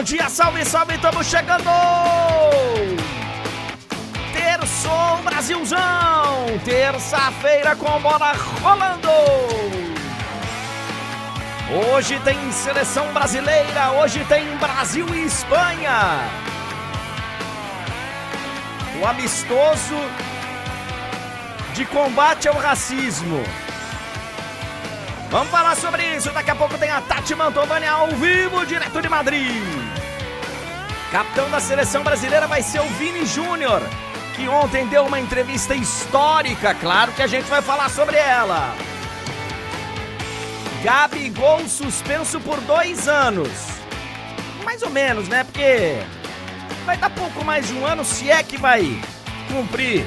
Bom dia, salve, salve, estamos chegando! Terço, Brasilzão! Terça-feira com a bola rolando! Hoje tem seleção brasileira, hoje tem Brasil e Espanha! O amistoso de combate ao racismo. Vamos falar sobre isso. Daqui a pouco tem a Tati Mantovani ao vivo, direto de Madrid. Capitão da seleção brasileira vai ser o Vini Júnior, que ontem deu uma entrevista histórica, claro que a gente vai falar sobre ela. Gabigol suspenso por dois anos. Mais ou menos, né? Porque vai dar pouco mais de um ano se é que vai cumprir.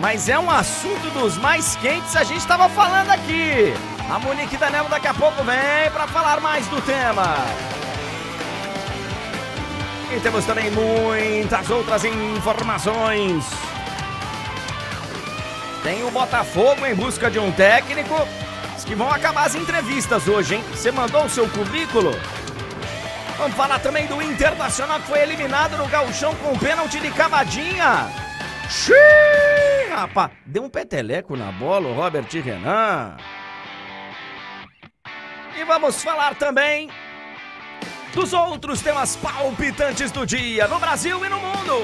Mas é um assunto dos mais quentes, a gente estava falando aqui. A Monique Danelo daqui a pouco vem para falar mais do tema. E temos também muitas outras informações. Tem o Botafogo em busca de um técnico. Diz que vão acabar as entrevistas hoje, hein? Você mandou o seu currículo? Vamos falar também do Internacional que foi eliminado no gauchão com pênalti de cavadinha. Xiii, rapaz, deu um peteleco na bola o Robert Renan. E vamos falar também dos outros temas palpitantes do dia no Brasil e no mundo.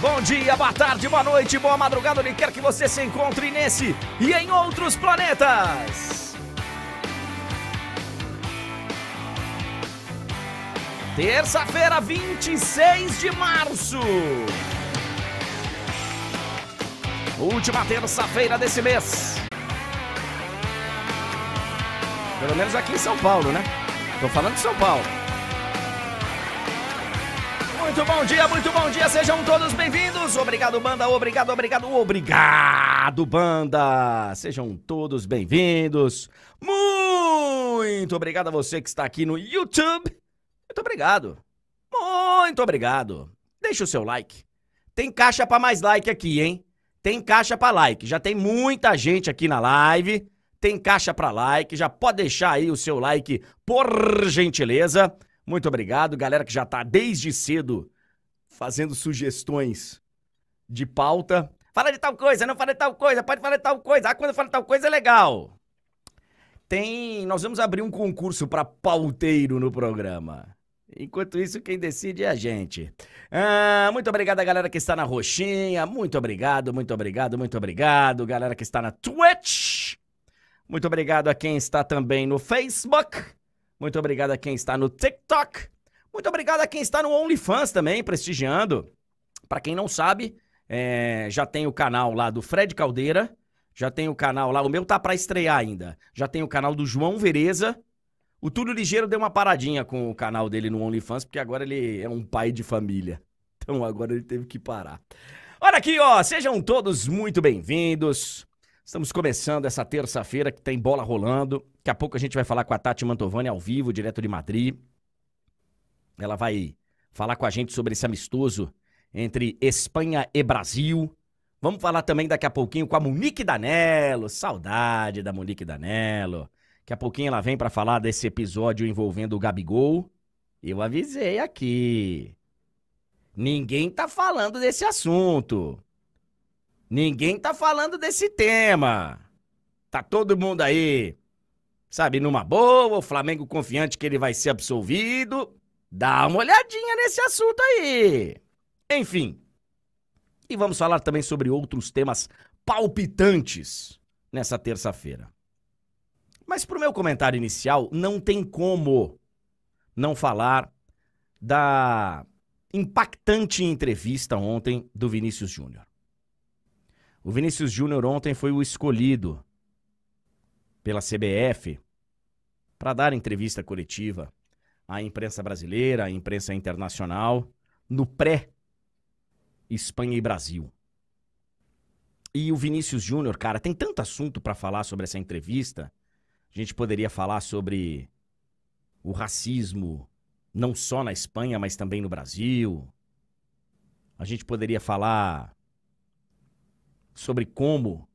Bom dia, boa tarde, boa noite, boa madrugada, onde quer que você se encontre nesse e em outros planetas. Terça-feira, 26 de março. Última terça-feira desse mês. Pelo menos aqui em São Paulo, né? Tô falando de São Paulo. Muito bom dia, muito bom dia, sejam todos bem-vindos. Obrigado, banda, obrigado, obrigado, obrigado, banda. Sejam todos bem-vindos. Muito obrigado a você que está aqui no YouTube. Muito obrigado. Muito obrigado. Deixa o seu like. Tem caixa para mais like aqui, hein? Tem caixa para like. Já tem muita gente aqui na live tem caixa para like, já pode deixar aí o seu like por gentileza. Muito obrigado, galera que já tá desde cedo fazendo sugestões de pauta. Fala de tal coisa, não fala de tal coisa, pode falar de tal coisa. Ah, quando fala de tal coisa é legal. Tem, nós vamos abrir um concurso para pauteiro no programa. Enquanto isso, quem decide é a gente. Ah, muito obrigado a galera que está na Roxinha. Muito obrigado, muito obrigado, muito obrigado. Galera que está na Twitch. Muito obrigado a quem está também no Facebook. Muito obrigado a quem está no TikTok. Muito obrigado a quem está no OnlyFans também, prestigiando. Para quem não sabe, é, já tem o canal lá do Fred Caldeira. Já tem o canal lá, o meu tá para estrear ainda. Já tem o canal do João Vereza. O Tudo Ligeiro deu uma paradinha com o canal dele no OnlyFans, porque agora ele é um pai de família. Então agora ele teve que parar. Olha aqui, ó, sejam todos muito bem-vindos. Estamos começando essa terça-feira que tem bola rolando. Daqui a pouco a gente vai falar com a Tati Mantovani ao vivo, direto de Madrid. Ela vai falar com a gente sobre esse amistoso entre Espanha e Brasil. Vamos falar também daqui a pouquinho com a Monique Danello. Saudade da Monique Danello. Daqui a pouquinho ela vem para falar desse episódio envolvendo o Gabigol. Eu avisei aqui. Ninguém tá falando desse assunto. Ninguém tá falando desse tema. Tá todo mundo aí, sabe, numa boa, o Flamengo confiante que ele vai ser absolvido. Dá uma olhadinha nesse assunto aí. Enfim. E vamos falar também sobre outros temas palpitantes nessa terça-feira. Mas pro meu comentário inicial, não tem como não falar da impactante entrevista ontem do Vinícius Júnior. O Vinícius Júnior ontem foi o escolhido pela CBF para dar entrevista coletiva à imprensa brasileira, à imprensa internacional, no pré Espanha e Brasil. E o Vinícius Júnior, cara, tem tanto assunto para falar sobre essa entrevista. A gente poderia falar sobre o racismo não só na Espanha, mas também no Brasil. A gente poderia falar sobre como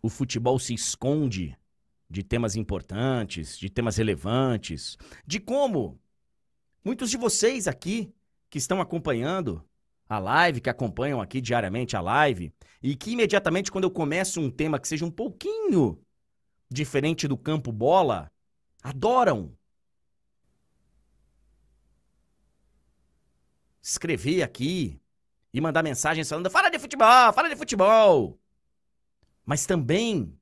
o futebol se esconde de temas importantes, de temas relevantes, de como muitos de vocês aqui que estão acompanhando a live, que acompanham aqui diariamente a live, e que imediatamente quando eu começo um tema que seja um pouquinho diferente do campo bola, adoram escrever aqui, e mandar mensagens falando: fala de futebol, fala de futebol. Mas também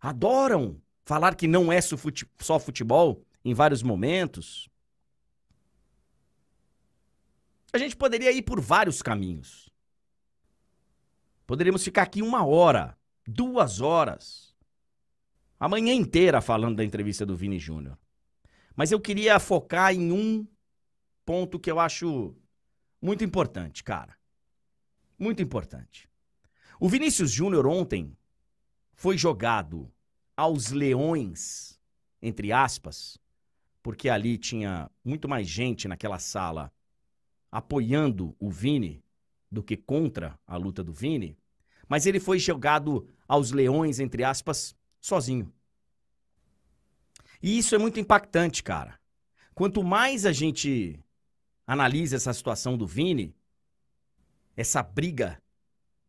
adoram falar que não é só futebol em vários momentos. A gente poderia ir por vários caminhos. Poderíamos ficar aqui uma hora, duas horas, a manhã inteira falando da entrevista do Vini Júnior. Mas eu queria focar em um ponto que eu acho muito importante, cara muito importante. O Vinícius Júnior ontem foi jogado aos leões, entre aspas, porque ali tinha muito mais gente naquela sala apoiando o Vini do que contra a luta do Vini, mas ele foi jogado aos leões, entre aspas, sozinho. E isso é muito impactante, cara. Quanto mais a gente analisa essa situação do Vini, essa briga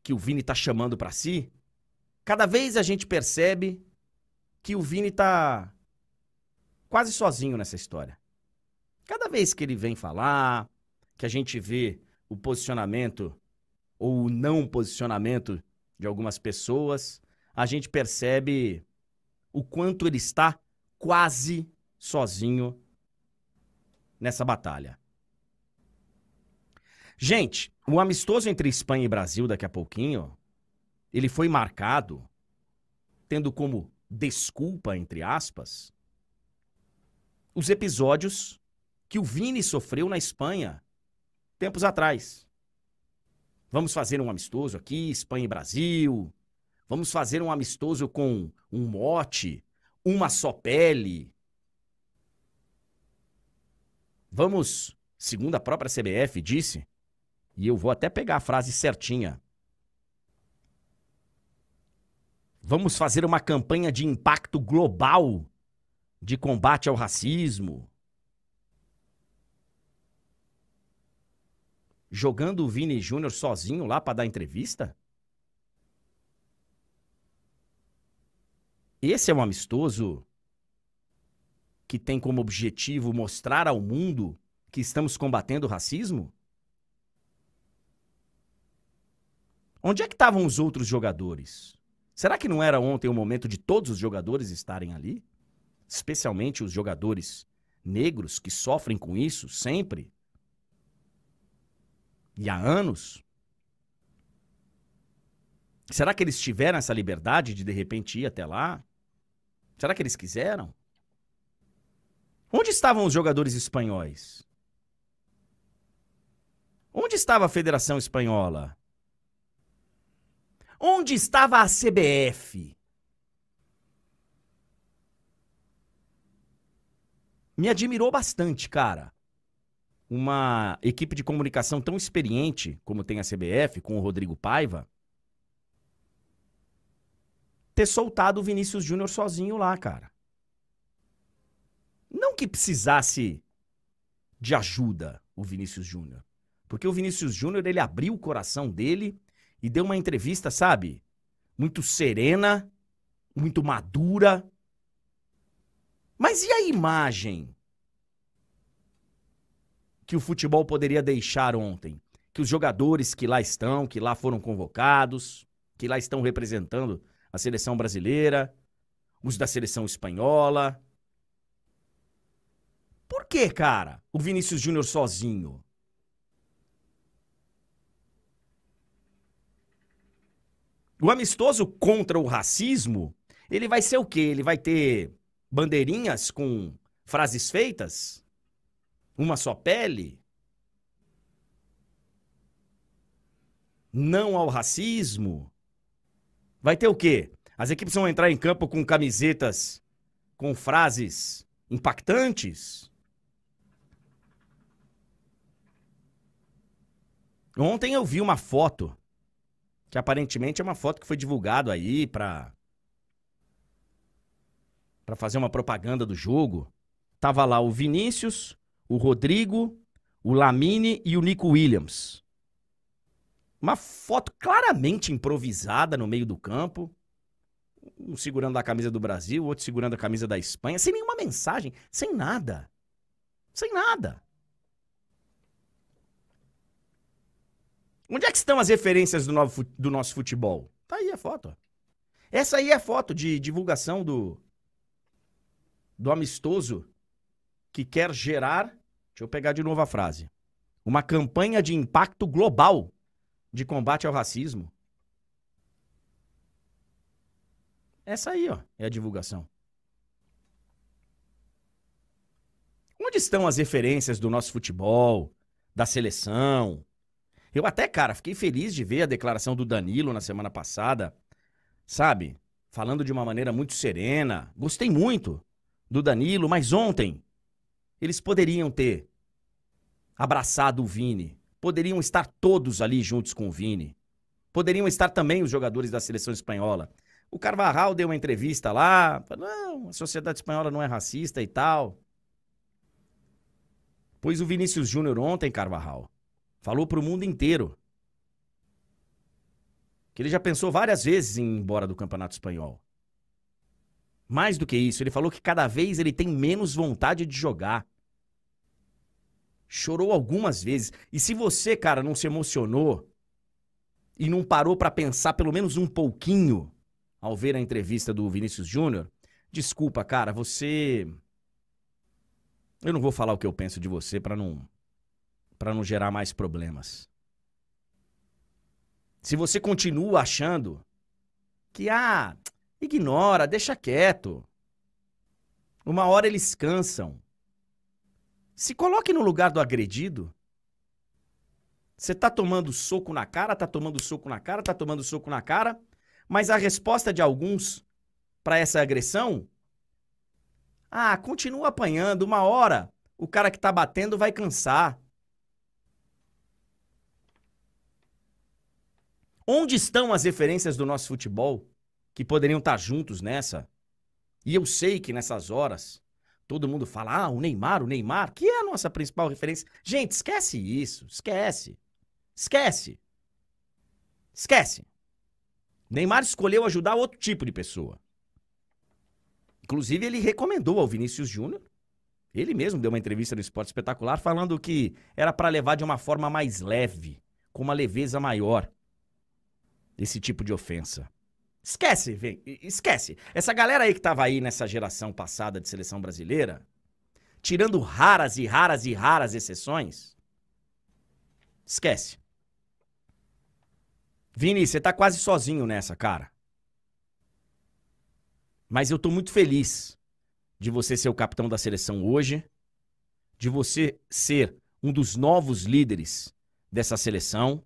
que o Vini está chamando para si, cada vez a gente percebe que o Vini está quase sozinho nessa história. Cada vez que ele vem falar, que a gente vê o posicionamento ou o não posicionamento de algumas pessoas, a gente percebe o quanto ele está quase sozinho nessa batalha. Gente, o amistoso entre Espanha e Brasil daqui a pouquinho, ele foi marcado tendo como desculpa, entre aspas, os episódios que o Vini sofreu na Espanha tempos atrás. Vamos fazer um amistoso aqui, Espanha e Brasil. Vamos fazer um amistoso com um mote, uma só pele. Vamos, segundo a própria CBF disse, e eu vou até pegar a frase certinha. Vamos fazer uma campanha de impacto global de combate ao racismo. Jogando o Vini Júnior sozinho lá para dar entrevista? Esse é um amistoso que tem como objetivo mostrar ao mundo que estamos combatendo o racismo? Onde é que estavam os outros jogadores? Será que não era ontem o momento de todos os jogadores estarem ali? Especialmente os jogadores negros que sofrem com isso sempre? E há anos? Será que eles tiveram essa liberdade de de repente ir até lá? Será que eles quiseram? Onde estavam os jogadores espanhóis? Onde estava a Federação Espanhola? Onde estava a CBF? Me admirou bastante, cara. Uma equipe de comunicação tão experiente como tem a CBF, com o Rodrigo Paiva, ter soltado o Vinícius Júnior sozinho lá, cara. Não que precisasse de ajuda o Vinícius Júnior, porque o Vinícius Júnior ele abriu o coração dele e deu uma entrevista, sabe? Muito serena, muito madura. Mas e a imagem que o futebol poderia deixar ontem? Que os jogadores que lá estão, que lá foram convocados, que lá estão representando a seleção brasileira, os da seleção espanhola. Por que, cara, o Vinícius Júnior sozinho? O amistoso contra o racismo, ele vai ser o quê? Ele vai ter bandeirinhas com frases feitas? Uma só pele? Não ao racismo? Vai ter o quê? As equipes vão entrar em campo com camisetas com frases impactantes? Ontem eu vi uma foto que aparentemente é uma foto que foi divulgada aí pra. pra fazer uma propaganda do jogo. Tava lá o Vinícius, o Rodrigo, o Lamine e o Nico Williams. Uma foto claramente improvisada no meio do campo. Um segurando a camisa do Brasil, outro segurando a camisa da Espanha, sem nenhuma mensagem, sem nada. Sem nada. Onde é que estão as referências do, novo, do nosso futebol? Tá aí a foto. Essa aí é a foto de divulgação do, do amistoso que quer gerar. Deixa eu pegar de novo a frase. Uma campanha de impacto global de combate ao racismo. Essa aí, ó, é a divulgação. Onde estão as referências do nosso futebol, da seleção, eu até, cara, fiquei feliz de ver a declaração do Danilo na semana passada, sabe? Falando de uma maneira muito serena. Gostei muito do Danilo, mas ontem eles poderiam ter abraçado o Vini. Poderiam estar todos ali juntos com o Vini. Poderiam estar também os jogadores da seleção espanhola. O Carvajal deu uma entrevista lá, falou, não, a sociedade espanhola não é racista e tal. Pois o Vinícius Júnior ontem, Carvajal, Falou para o mundo inteiro que ele já pensou várias vezes em ir embora do Campeonato Espanhol. Mais do que isso, ele falou que cada vez ele tem menos vontade de jogar. Chorou algumas vezes. E se você, cara, não se emocionou e não parou para pensar pelo menos um pouquinho ao ver a entrevista do Vinícius Júnior, desculpa, cara, você Eu não vou falar o que eu penso de você para não para não gerar mais problemas. Se você continua achando que, ah, ignora, deixa quieto. Uma hora eles cansam. Se coloque no lugar do agredido. Você tá tomando soco na cara, tá tomando soco na cara, tá tomando soco na cara, mas a resposta de alguns para essa agressão? Ah, continua apanhando, uma hora o cara que tá batendo vai cansar. Onde estão as referências do nosso futebol que poderiam estar juntos nessa? E eu sei que nessas horas todo mundo fala: ah, o Neymar, o Neymar, que é a nossa principal referência. Gente, esquece isso, esquece. Esquece. Esquece. Neymar escolheu ajudar outro tipo de pessoa. Inclusive, ele recomendou ao Vinícius Júnior. Ele mesmo deu uma entrevista no Esporte Espetacular falando que era para levar de uma forma mais leve, com uma leveza maior esse tipo de ofensa. Esquece, vem, esquece. Essa galera aí que tava aí nessa geração passada de seleção brasileira, tirando raras e raras e raras exceções, esquece. Vini, você tá quase sozinho nessa, cara. Mas eu tô muito feliz de você ser o capitão da seleção hoje, de você ser um dos novos líderes dessa seleção.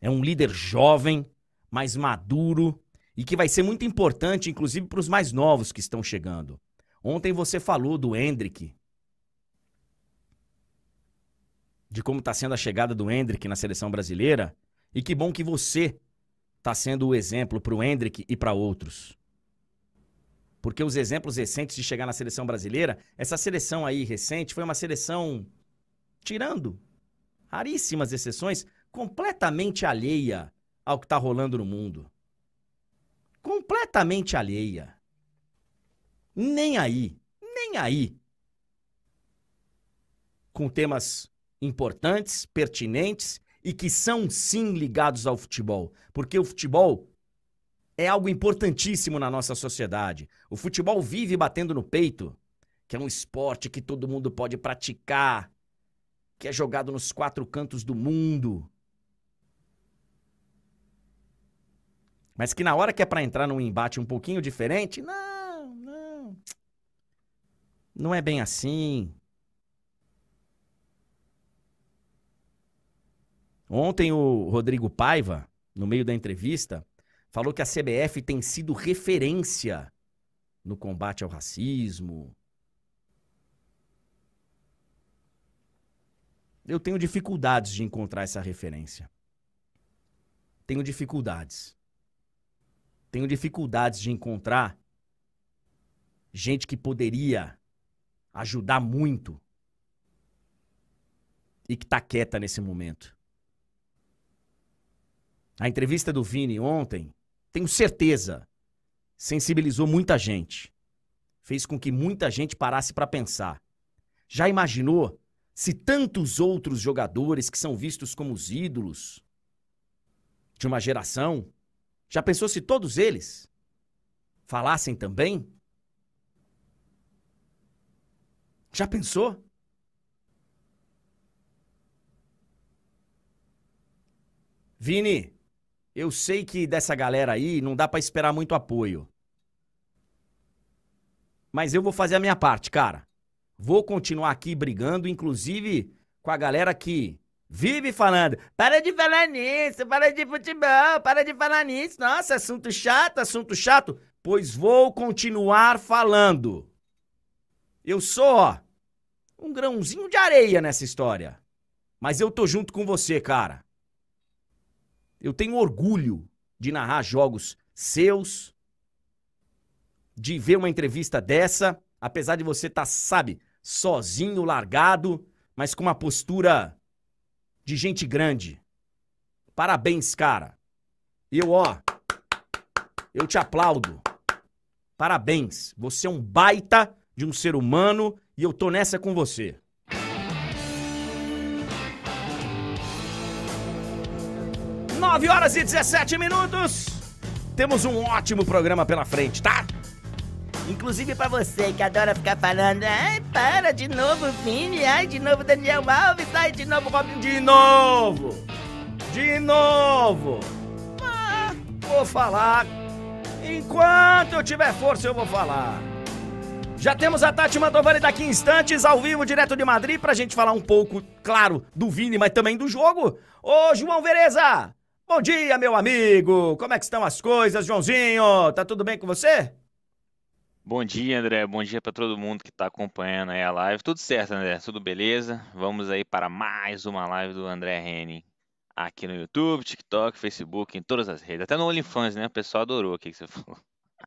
É um líder jovem, mais maduro e que vai ser muito importante, inclusive, para os mais novos que estão chegando. Ontem você falou do Hendrick. De como está sendo a chegada do Hendrick na seleção brasileira. E que bom que você está sendo o exemplo para o Hendrick e para outros. Porque os exemplos recentes de chegar na seleção brasileira, essa seleção aí recente foi uma seleção, tirando raríssimas exceções, completamente alheia ao que está rolando no mundo. Completamente alheia. Nem aí, nem aí. Com temas importantes, pertinentes e que são sim ligados ao futebol, porque o futebol é algo importantíssimo na nossa sociedade. O futebol vive batendo no peito, que é um esporte que todo mundo pode praticar, que é jogado nos quatro cantos do mundo, Mas que na hora que é para entrar num embate um pouquinho diferente, não, não. Não é bem assim. Ontem o Rodrigo Paiva, no meio da entrevista, falou que a CBF tem sido referência no combate ao racismo. Eu tenho dificuldades de encontrar essa referência. Tenho dificuldades tenho dificuldades de encontrar gente que poderia ajudar muito e que tá quieta nesse momento. A entrevista do Vini ontem, tenho certeza, sensibilizou muita gente. Fez com que muita gente parasse para pensar. Já imaginou se tantos outros jogadores que são vistos como os ídolos de uma geração já pensou se todos eles falassem também? Já pensou? Vini, eu sei que dessa galera aí não dá para esperar muito apoio. Mas eu vou fazer a minha parte, cara. Vou continuar aqui brigando, inclusive com a galera que Vive falando, para de falar nisso, para de futebol, para de falar nisso. Nossa, assunto chato, assunto chato. Pois vou continuar falando. Eu sou, ó, um grãozinho de areia nessa história. Mas eu tô junto com você, cara. Eu tenho orgulho de narrar jogos seus, de ver uma entrevista dessa, apesar de você estar, tá, sabe, sozinho, largado, mas com uma postura de gente grande. Parabéns, cara. Eu, ó, eu te aplaudo. Parabéns. Você é um baita de um ser humano e eu tô nessa com você. Nove horas e 17 minutos. Temos um ótimo programa pela frente, tá? Inclusive para você que adora ficar falando, ai, para, de novo Vini, ai, de novo Daniel Alves, ai, de novo Robin, de novo! De novo! Ah, vou falar. Enquanto eu tiver força, eu vou falar. Já temos a Tati Mantovani daqui instantes, ao vivo, direto de Madrid, pra gente falar um pouco, claro, do Vini, mas também do jogo. Ô, João Vereza! Bom dia, meu amigo! Como é que estão as coisas, Joãozinho? Tá tudo bem com você? Bom dia, André. Bom dia para todo mundo que está acompanhando aí a live. Tudo certo, André? Tudo beleza? Vamos aí para mais uma live do André Henning aqui no YouTube, TikTok, Facebook, em todas as redes. Até no OnlyFans, né? O pessoal adorou o que você falou.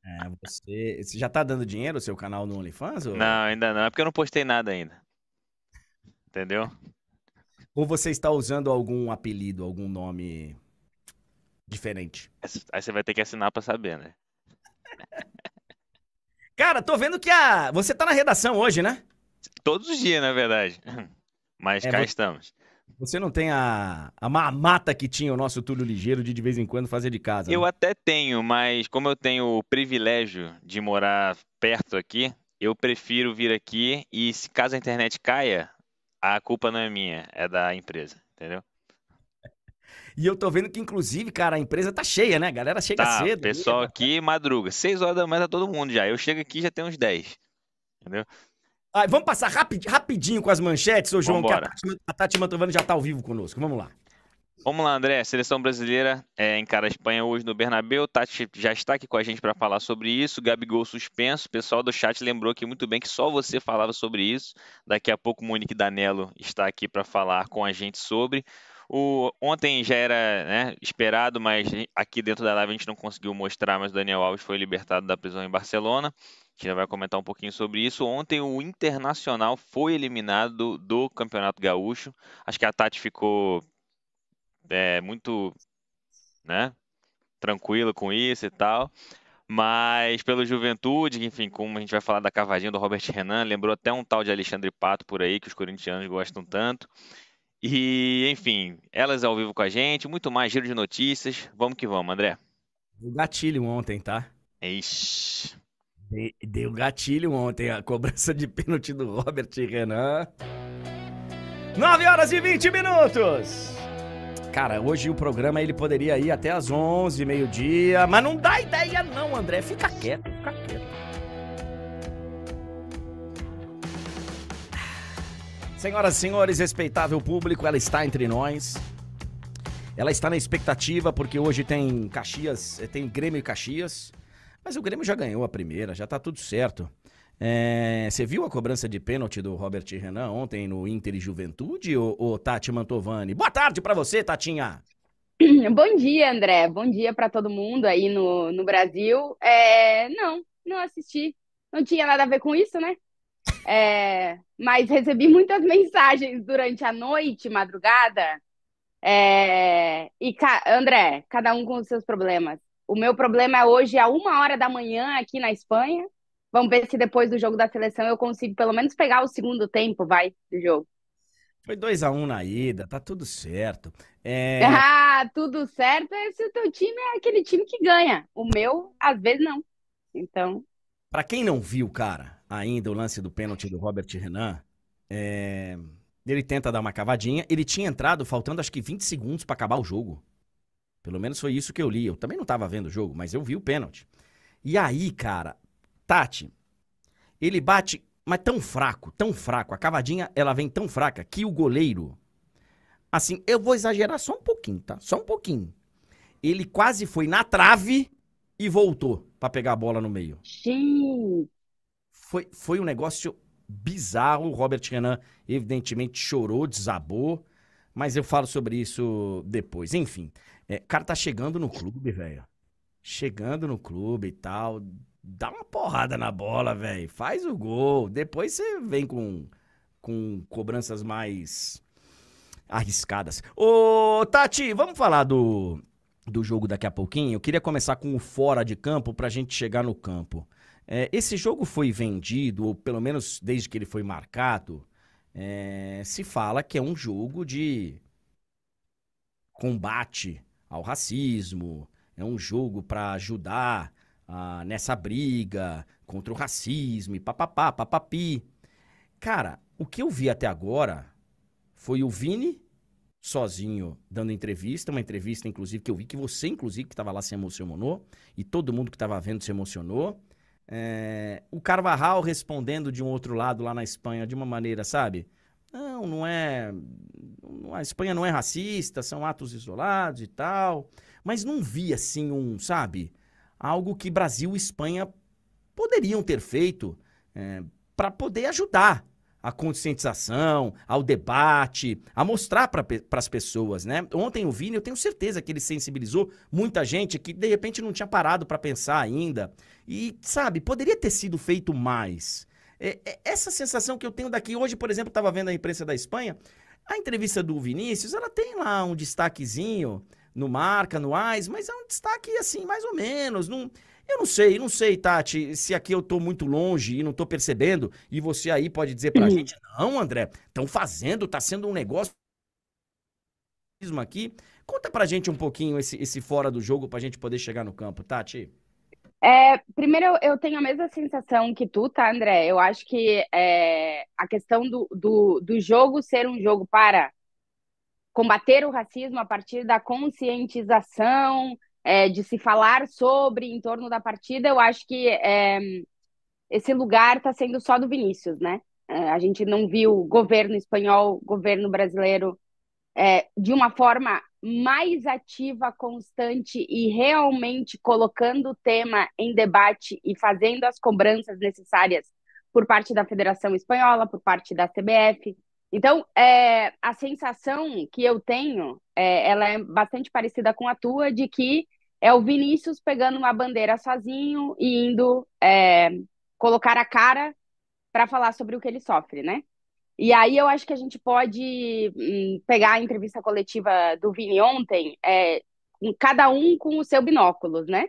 É, você... você já está dando dinheiro o seu canal no OnlyFans? Ou... Não, ainda não. É porque eu não postei nada ainda. Entendeu? Ou você está usando algum apelido, algum nome diferente? Aí você vai ter que assinar para saber, né? Cara, tô vendo que a. Você tá na redação hoje, né? Todos os dias, na verdade. Mas é, cá você... estamos. Você não tem a, a mamata que tinha o nosso Túlio Ligeiro de de vez em quando fazer de casa? Eu né? até tenho, mas como eu tenho o privilégio de morar perto aqui, eu prefiro vir aqui e se caso a internet caia, a culpa não é minha, é da empresa, entendeu? E eu tô vendo que, inclusive, cara, a empresa tá cheia, né? A galera chega tá, cedo. pessoal aqui madruga. 6 horas da manhã tá todo mundo já. Eu chego aqui já tem uns 10. Entendeu? vamos passar rapid, rapidinho com as manchetes, ô João, Vambora. que a Tati, a Tati Mantovani já tá ao vivo conosco. Vamos lá. Vamos lá, André. seleção brasileira é, encara a Espanha hoje no Bernabéu Tati já está aqui com a gente para falar sobre isso. Gabigol suspenso. O pessoal do chat lembrou aqui muito bem que só você falava sobre isso. Daqui a pouco, Monique Danello está aqui para falar com a gente sobre. O, ontem já era né, esperado, mas aqui dentro da live a gente não conseguiu mostrar, mas o Daniel Alves foi libertado da prisão em Barcelona. A gente vai comentar um pouquinho sobre isso. Ontem o Internacional foi eliminado do, do Campeonato Gaúcho. Acho que a Tati ficou é, muito né, tranquila com isso e tal. Mas pelo Juventude, enfim, como a gente vai falar da cavadinha do Robert Renan, lembrou até um tal de Alexandre Pato por aí, que os corintianos gostam tanto. E, enfim, elas ao vivo com a gente, muito mais giro de notícias. Vamos que vamos, André. Deu gatilho ontem, tá? Ixi. deu gatilho ontem a cobrança de pênalti do Robert Renan. 9 horas e 20 minutos. Cara, hoje o programa ele poderia ir até às 11, meio-dia, mas não dá ideia não, André. Fica quieto, fica quieto. Senhoras e senhores, respeitável público, ela está entre nós. Ela está na expectativa porque hoje tem Caxias, eh, tem Grêmio e Caxias. Mas o Grêmio já ganhou a primeira, já está tudo certo. É, você viu a cobrança de pênalti do Robert Renan ontem no Inter e Juventude, ô, ô Tati Mantovani? Boa tarde para você, Tatinha! Bom dia, André. Bom dia para todo mundo aí no, no Brasil. É, não, não assisti. Não tinha nada a ver com isso, né? É, mas recebi muitas mensagens durante a noite, madrugada. É... E, André, cada um com os seus problemas. O meu problema é hoje, a uma hora da manhã, aqui na Espanha. Vamos ver se depois do jogo da seleção eu consigo pelo menos pegar o segundo tempo, vai, do jogo. Foi 2 a 1 um na ida, tá tudo certo. É... Ah, tudo certo é se o teu time é aquele time que ganha. O meu, às vezes, não. Então. Pra quem não viu, cara, ainda o lance do pênalti do Robert Renan. É... Ele tenta dar uma cavadinha. Ele tinha entrado faltando acho que 20 segundos para acabar o jogo. Pelo menos foi isso que eu li. Eu também não estava vendo o jogo, mas eu vi o pênalti. E aí, cara, Tati, ele bate, mas tão fraco, tão fraco. A cavadinha, ela vem tão fraca que o goleiro. Assim, eu vou exagerar só um pouquinho, tá? Só um pouquinho. Ele quase foi na trave e voltou para pegar a bola no meio. Gente. Foi, foi um negócio bizarro. O Robert Renan, evidentemente, chorou, desabou. Mas eu falo sobre isso depois. Enfim, é, o cara tá chegando no clube, velho. Chegando no clube e tal. Dá uma porrada na bola, velho. Faz o gol. Depois você vem com, com cobranças mais arriscadas. Ô, Tati, vamos falar do, do jogo daqui a pouquinho? Eu queria começar com o fora de campo pra gente chegar no campo. É, esse jogo foi vendido, ou pelo menos desde que ele foi marcado, é, se fala que é um jogo de combate ao racismo, é um jogo para ajudar ah, nessa briga contra o racismo e papapá, papapi. Cara, o que eu vi até agora foi o Vini sozinho dando entrevista, uma entrevista inclusive que eu vi que você inclusive que estava lá se emocionou e todo mundo que estava vendo se emocionou. É, o Carvajal respondendo de um outro lado lá na Espanha de uma maneira, sabe? Não, não é. A Espanha não é racista, são atos isolados e tal. Mas não vi assim um, sabe? Algo que Brasil e Espanha poderiam ter feito é, para poder ajudar à conscientização, ao debate, a mostrar para as pessoas, né? Ontem o Vini, eu tenho certeza que ele sensibilizou muita gente que de repente não tinha parado para pensar ainda. E, sabe, poderia ter sido feito mais. É, é, essa sensação que eu tenho daqui hoje, por exemplo, estava vendo a imprensa da Espanha, a entrevista do Vinícius, ela tem lá um destaquezinho no Marca, no AIS, mas é um destaque assim, mais ou menos. Não, eu não sei, não sei, Tati, se aqui eu tô muito longe e não tô percebendo, e você aí pode dizer pra a uhum. gente, não, André, estão fazendo, tá sendo um negócio aqui. Conta pra gente um pouquinho esse, esse fora do jogo pra gente poder chegar no campo, Tati. É, primeiro, eu tenho a mesma sensação que tu, tá, André? Eu acho que é, a questão do, do, do jogo ser um jogo para combater o racismo a partir da conscientização, é, de se falar sobre em torno da partida, eu acho que é, esse lugar está sendo só do Vinícius, né? É, a gente não viu governo espanhol, governo brasileiro é, de uma forma mais ativa, constante e realmente colocando o tema em debate e fazendo as cobranças necessárias por parte da Federação Espanhola, por parte da CBF. Então, é, a sensação que eu tenho, é, ela é bastante parecida com a tua, de que é o Vinícius pegando uma bandeira sozinho e indo é, colocar a cara para falar sobre o que ele sofre, né? E aí eu acho que a gente pode hum, pegar a entrevista coletiva do Vini ontem, é, cada um com o seu binóculos, né?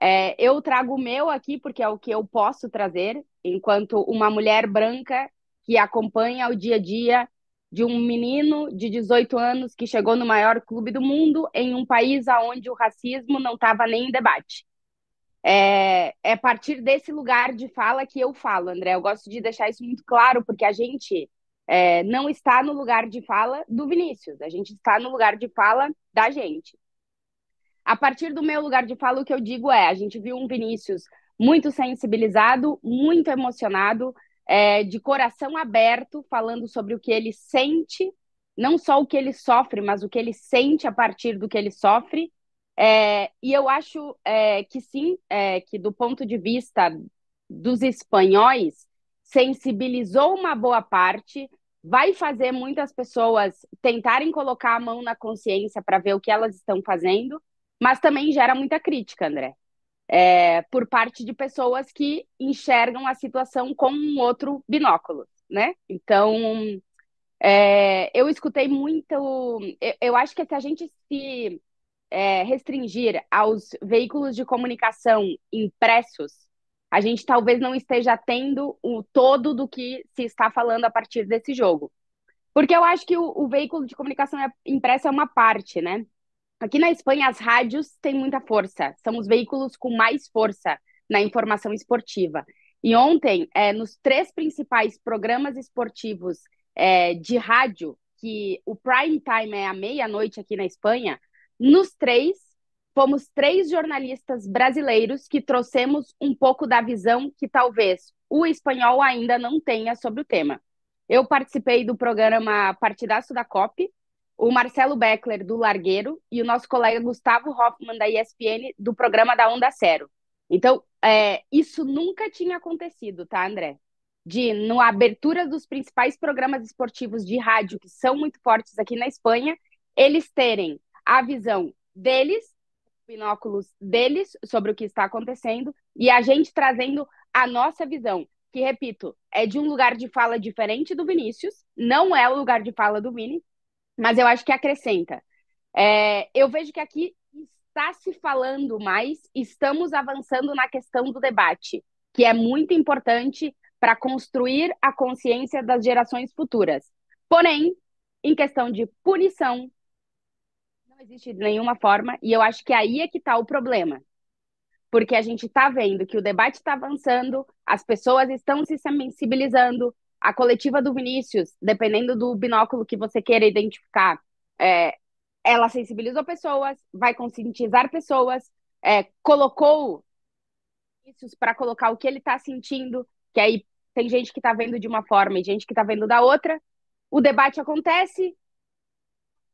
É, eu trago o meu aqui porque é o que eu posso trazer, enquanto uma mulher branca que acompanha o dia a dia de um menino de 18 anos que chegou no maior clube do mundo em um país onde o racismo não estava nem em debate. É, é a partir desse lugar de fala que eu falo, André. Eu gosto de deixar isso muito claro, porque a gente é, não está no lugar de fala do Vinícius, a gente está no lugar de fala da gente. A partir do meu lugar de fala, o que eu digo é: a gente viu um Vinícius muito sensibilizado, muito emocionado, é, de coração aberto, falando sobre o que ele sente, não só o que ele sofre, mas o que ele sente a partir do que ele sofre. É, e eu acho é, que sim, é, que do ponto de vista dos espanhóis, sensibilizou uma boa parte, vai fazer muitas pessoas tentarem colocar a mão na consciência para ver o que elas estão fazendo, mas também gera muita crítica, André é, por parte de pessoas que enxergam a situação com um outro binóculo, né? Então, é, eu escutei muito. Eu, eu, acho que se é a gente se é, restringir aos veículos de comunicação impressos, a gente talvez não esteja tendo o todo do que se está falando a partir desse jogo. Porque eu acho que o, o veículo de comunicação é, impresso é uma parte, né? Aqui na Espanha, as rádios têm muita força, são os veículos com mais força na informação esportiva. E ontem, é, nos três principais programas esportivos é, de rádio, que o prime time é à meia-noite aqui na Espanha, nos três, fomos três jornalistas brasileiros que trouxemos um pouco da visão que talvez o espanhol ainda não tenha sobre o tema. Eu participei do programa Partidaço da COP, o Marcelo Beckler, do Largueiro, e o nosso colega Gustavo Hoffman, da ESPN, do programa da Onda Zero. Então, é, isso nunca tinha acontecido, tá, André? De, na abertura dos principais programas esportivos de rádio, que são muito fortes aqui na Espanha, eles terem a visão deles, binóculos deles, sobre o que está acontecendo, e a gente trazendo a nossa visão, que, repito, é de um lugar de fala diferente do Vinícius, não é o lugar de fala do Vini, mas eu acho que acrescenta. É, eu vejo que aqui está se falando mais, estamos avançando na questão do debate, que é muito importante para construir a consciência das gerações futuras. Porém, em questão de punição, não existe de nenhuma forma, e eu acho que aí é que está o problema. Porque a gente está vendo que o debate está avançando, as pessoas estão se sensibilizando, a coletiva do Vinícius, dependendo do binóculo que você queira identificar, é, ela sensibilizou pessoas, vai conscientizar pessoas, é, colocou Vinícius para colocar o que ele está sentindo, que aí tem gente que está vendo de uma forma e gente que está vendo da outra. O debate acontece,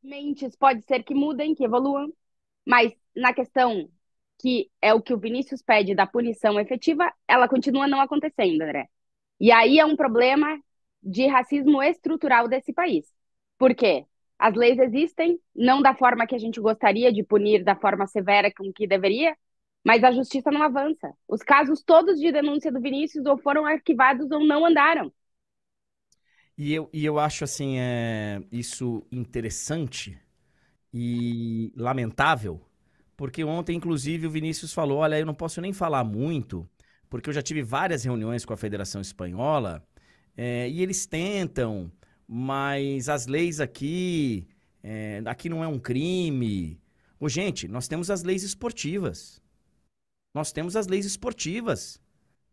mentes pode ser que mudem, que evoluam, mas na questão que é o que o Vinícius pede da punição efetiva, ela continua não acontecendo, André. E aí é um problema de racismo estrutural desse país. Por quê? As leis existem, não da forma que a gente gostaria de punir, da forma severa com que deveria, mas a justiça não avança. Os casos todos de denúncia do Vinícius ou foram arquivados ou não andaram. E eu, e eu acho assim é, isso interessante e lamentável, porque ontem, inclusive, o Vinícius falou: olha, eu não posso nem falar muito, porque eu já tive várias reuniões com a Federação Espanhola é, e eles tentam, mas as leis aqui, é, aqui não é um crime. Ô, gente, nós temos as leis esportivas. Nós temos as leis esportivas.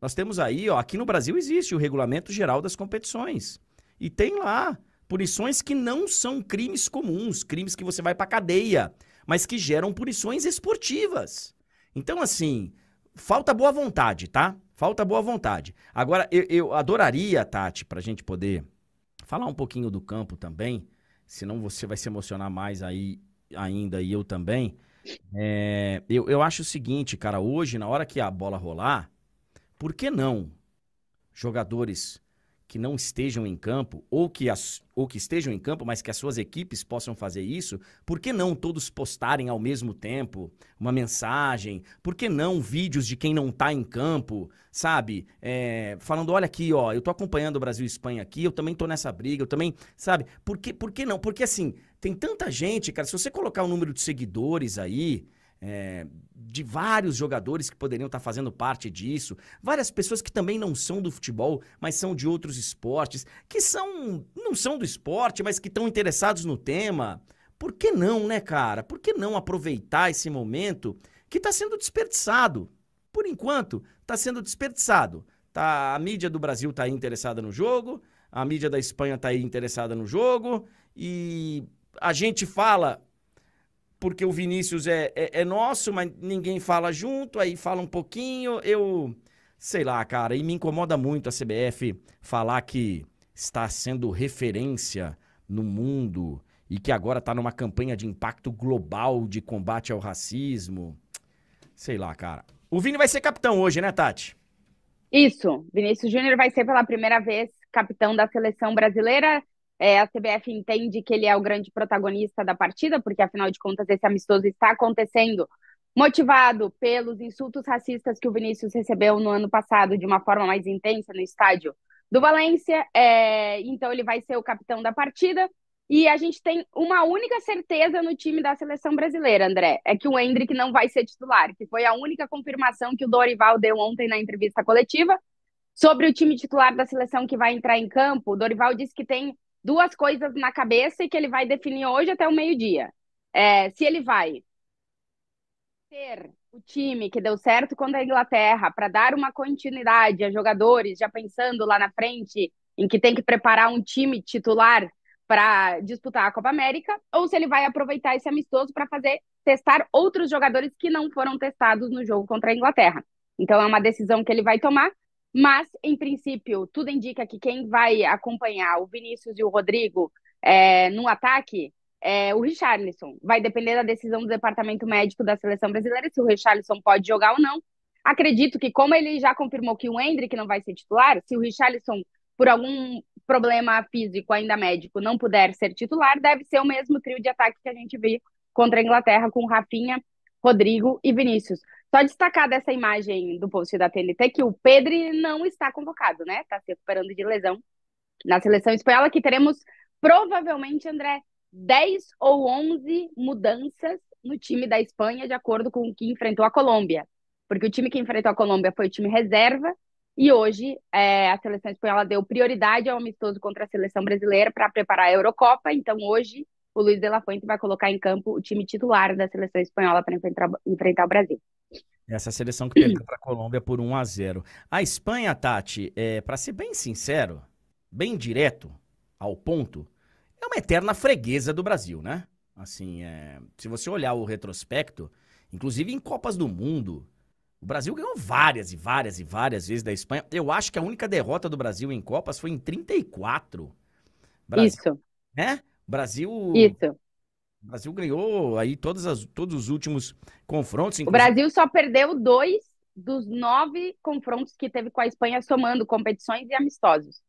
Nós temos aí, ó, aqui no Brasil existe o Regulamento Geral das Competições. E tem lá punições que não são crimes comuns, crimes que você vai pra cadeia, mas que geram punições esportivas. Então, assim, falta boa vontade, tá? Falta boa vontade. Agora, eu, eu adoraria, Tati, para a gente poder falar um pouquinho do campo também, senão você vai se emocionar mais aí ainda e eu também. É, eu, eu acho o seguinte, cara, hoje, na hora que a bola rolar, por que não jogadores que não estejam em campo, ou que, as, ou que estejam em campo, mas que as suas equipes possam fazer isso, por que não todos postarem ao mesmo tempo uma mensagem? Por que não vídeos de quem não está em campo, sabe? É, falando, olha aqui, ó, eu tô acompanhando o Brasil e Espanha aqui, eu também tô nessa briga, eu também, sabe? Por que, por que não? Porque assim, tem tanta gente, cara, se você colocar o um número de seguidores aí, é, de vários jogadores que poderiam estar fazendo parte disso, várias pessoas que também não são do futebol, mas são de outros esportes, que são não são do esporte, mas que estão interessados no tema. Por que não, né, cara? Por que não aproveitar esse momento que está sendo desperdiçado? Por enquanto, está sendo desperdiçado. Tá, a mídia do Brasil está interessada no jogo, a mídia da Espanha está aí interessada no jogo e a gente fala porque o Vinícius é, é, é, nosso, mas ninguém fala junto, aí fala um pouquinho. Eu sei lá, cara, e me incomoda muito a CBF falar que está sendo referência no mundo e que agora está numa campanha de impacto global de combate ao racismo. Sei lá, cara. O Vini vai ser capitão hoje, né, Tati? Isso. Vinícius Júnior vai ser pela primeira vez capitão da seleção brasileira é, a CBF entende que ele é o grande protagonista da partida, porque afinal de contas esse amistoso está acontecendo motivado pelos insultos racistas que o Vinícius recebeu no ano passado de uma forma mais intensa no estádio do Valência. É, então ele vai ser o capitão da partida. E a gente tem uma única certeza no time da seleção brasileira, André, é que o Hendrick não vai ser titular, que foi a única confirmação que o Dorival deu ontem na entrevista coletiva. Sobre o time titular da seleção que vai entrar em campo, o Dorival disse que tem duas coisas na cabeça e que ele vai definir hoje até o meio-dia. É, se ele vai ter o time que deu certo contra a Inglaterra para dar uma continuidade a jogadores, já pensando lá na frente em que tem que preparar um time titular para disputar a Copa América, ou se ele vai aproveitar esse amistoso para fazer testar outros jogadores que não foram testados no jogo contra a Inglaterra. Então é uma decisão que ele vai tomar mas, em princípio, tudo indica que quem vai acompanhar o Vinícius e o Rodrigo é, no ataque é o Richarlison. Vai depender da decisão do departamento médico da seleção brasileira se o Richarlison pode jogar ou não. Acredito que, como ele já confirmou que o Hendrick não vai ser titular, se o Richarlison, por algum problema físico ainda médico, não puder ser titular, deve ser o mesmo trio de ataque que a gente viu contra a Inglaterra com Rafinha, Rodrigo e Vinícius. Só destacar dessa imagem do post da TNT que o Pedri não está convocado, né? Está se recuperando de lesão na seleção espanhola, que teremos provavelmente, André, 10 ou 11 mudanças no time da Espanha, de acordo com o que enfrentou a Colômbia. Porque o time que enfrentou a Colômbia foi o time reserva, e hoje é, a seleção espanhola deu prioridade ao amistoso contra a seleção brasileira para preparar a Eurocopa. Então, hoje, o Luiz de La Fuente vai colocar em campo o time titular da seleção espanhola para enfrentar, enfrentar o Brasil. Essa seleção que perdeu para a Colômbia por 1 a 0. A Espanha, Tati, é, para ser bem sincero, bem direto, ao ponto, é uma eterna freguesa do Brasil, né? Assim, é, se você olhar o retrospecto, inclusive em Copas do Mundo, o Brasil ganhou várias e várias e várias vezes da Espanha. Eu acho que a única derrota do Brasil em Copas foi em 34. Brasil, Isso. Né? Brasil. Isso. O Brasil ganhou aí todas as, todos os últimos confrontos. Inclusive... O Brasil só perdeu dois dos nove confrontos que teve com a Espanha, somando competições e amistosos.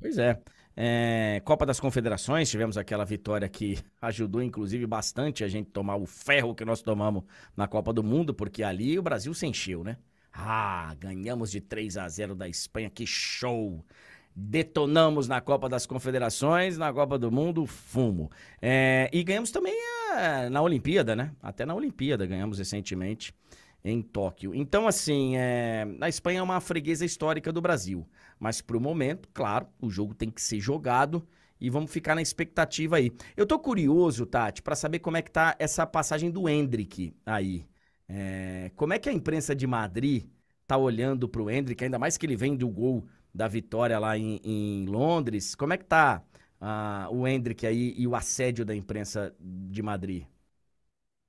Pois é. é. Copa das Confederações, tivemos aquela vitória que ajudou, inclusive, bastante a gente tomar o ferro que nós tomamos na Copa do Mundo, porque ali o Brasil se encheu, né? Ah, ganhamos de 3 a 0 da Espanha, que show! detonamos na Copa das Confederações, na Copa do Mundo, fumo. É, e ganhamos também a, na Olimpíada, né? Até na Olimpíada ganhamos recentemente em Tóquio. Então, assim, é, a Espanha é uma freguesa histórica do Brasil. Mas, para o momento, claro, o jogo tem que ser jogado e vamos ficar na expectativa aí. Eu tô curioso, Tati, para saber como é que tá essa passagem do Hendrick aí. É, como é que a imprensa de Madrid tá olhando para o Hendrick, ainda mais que ele vem do gol da vitória lá em, em Londres. Como é que tá uh, o Hendrick aí e o assédio da imprensa de Madrid?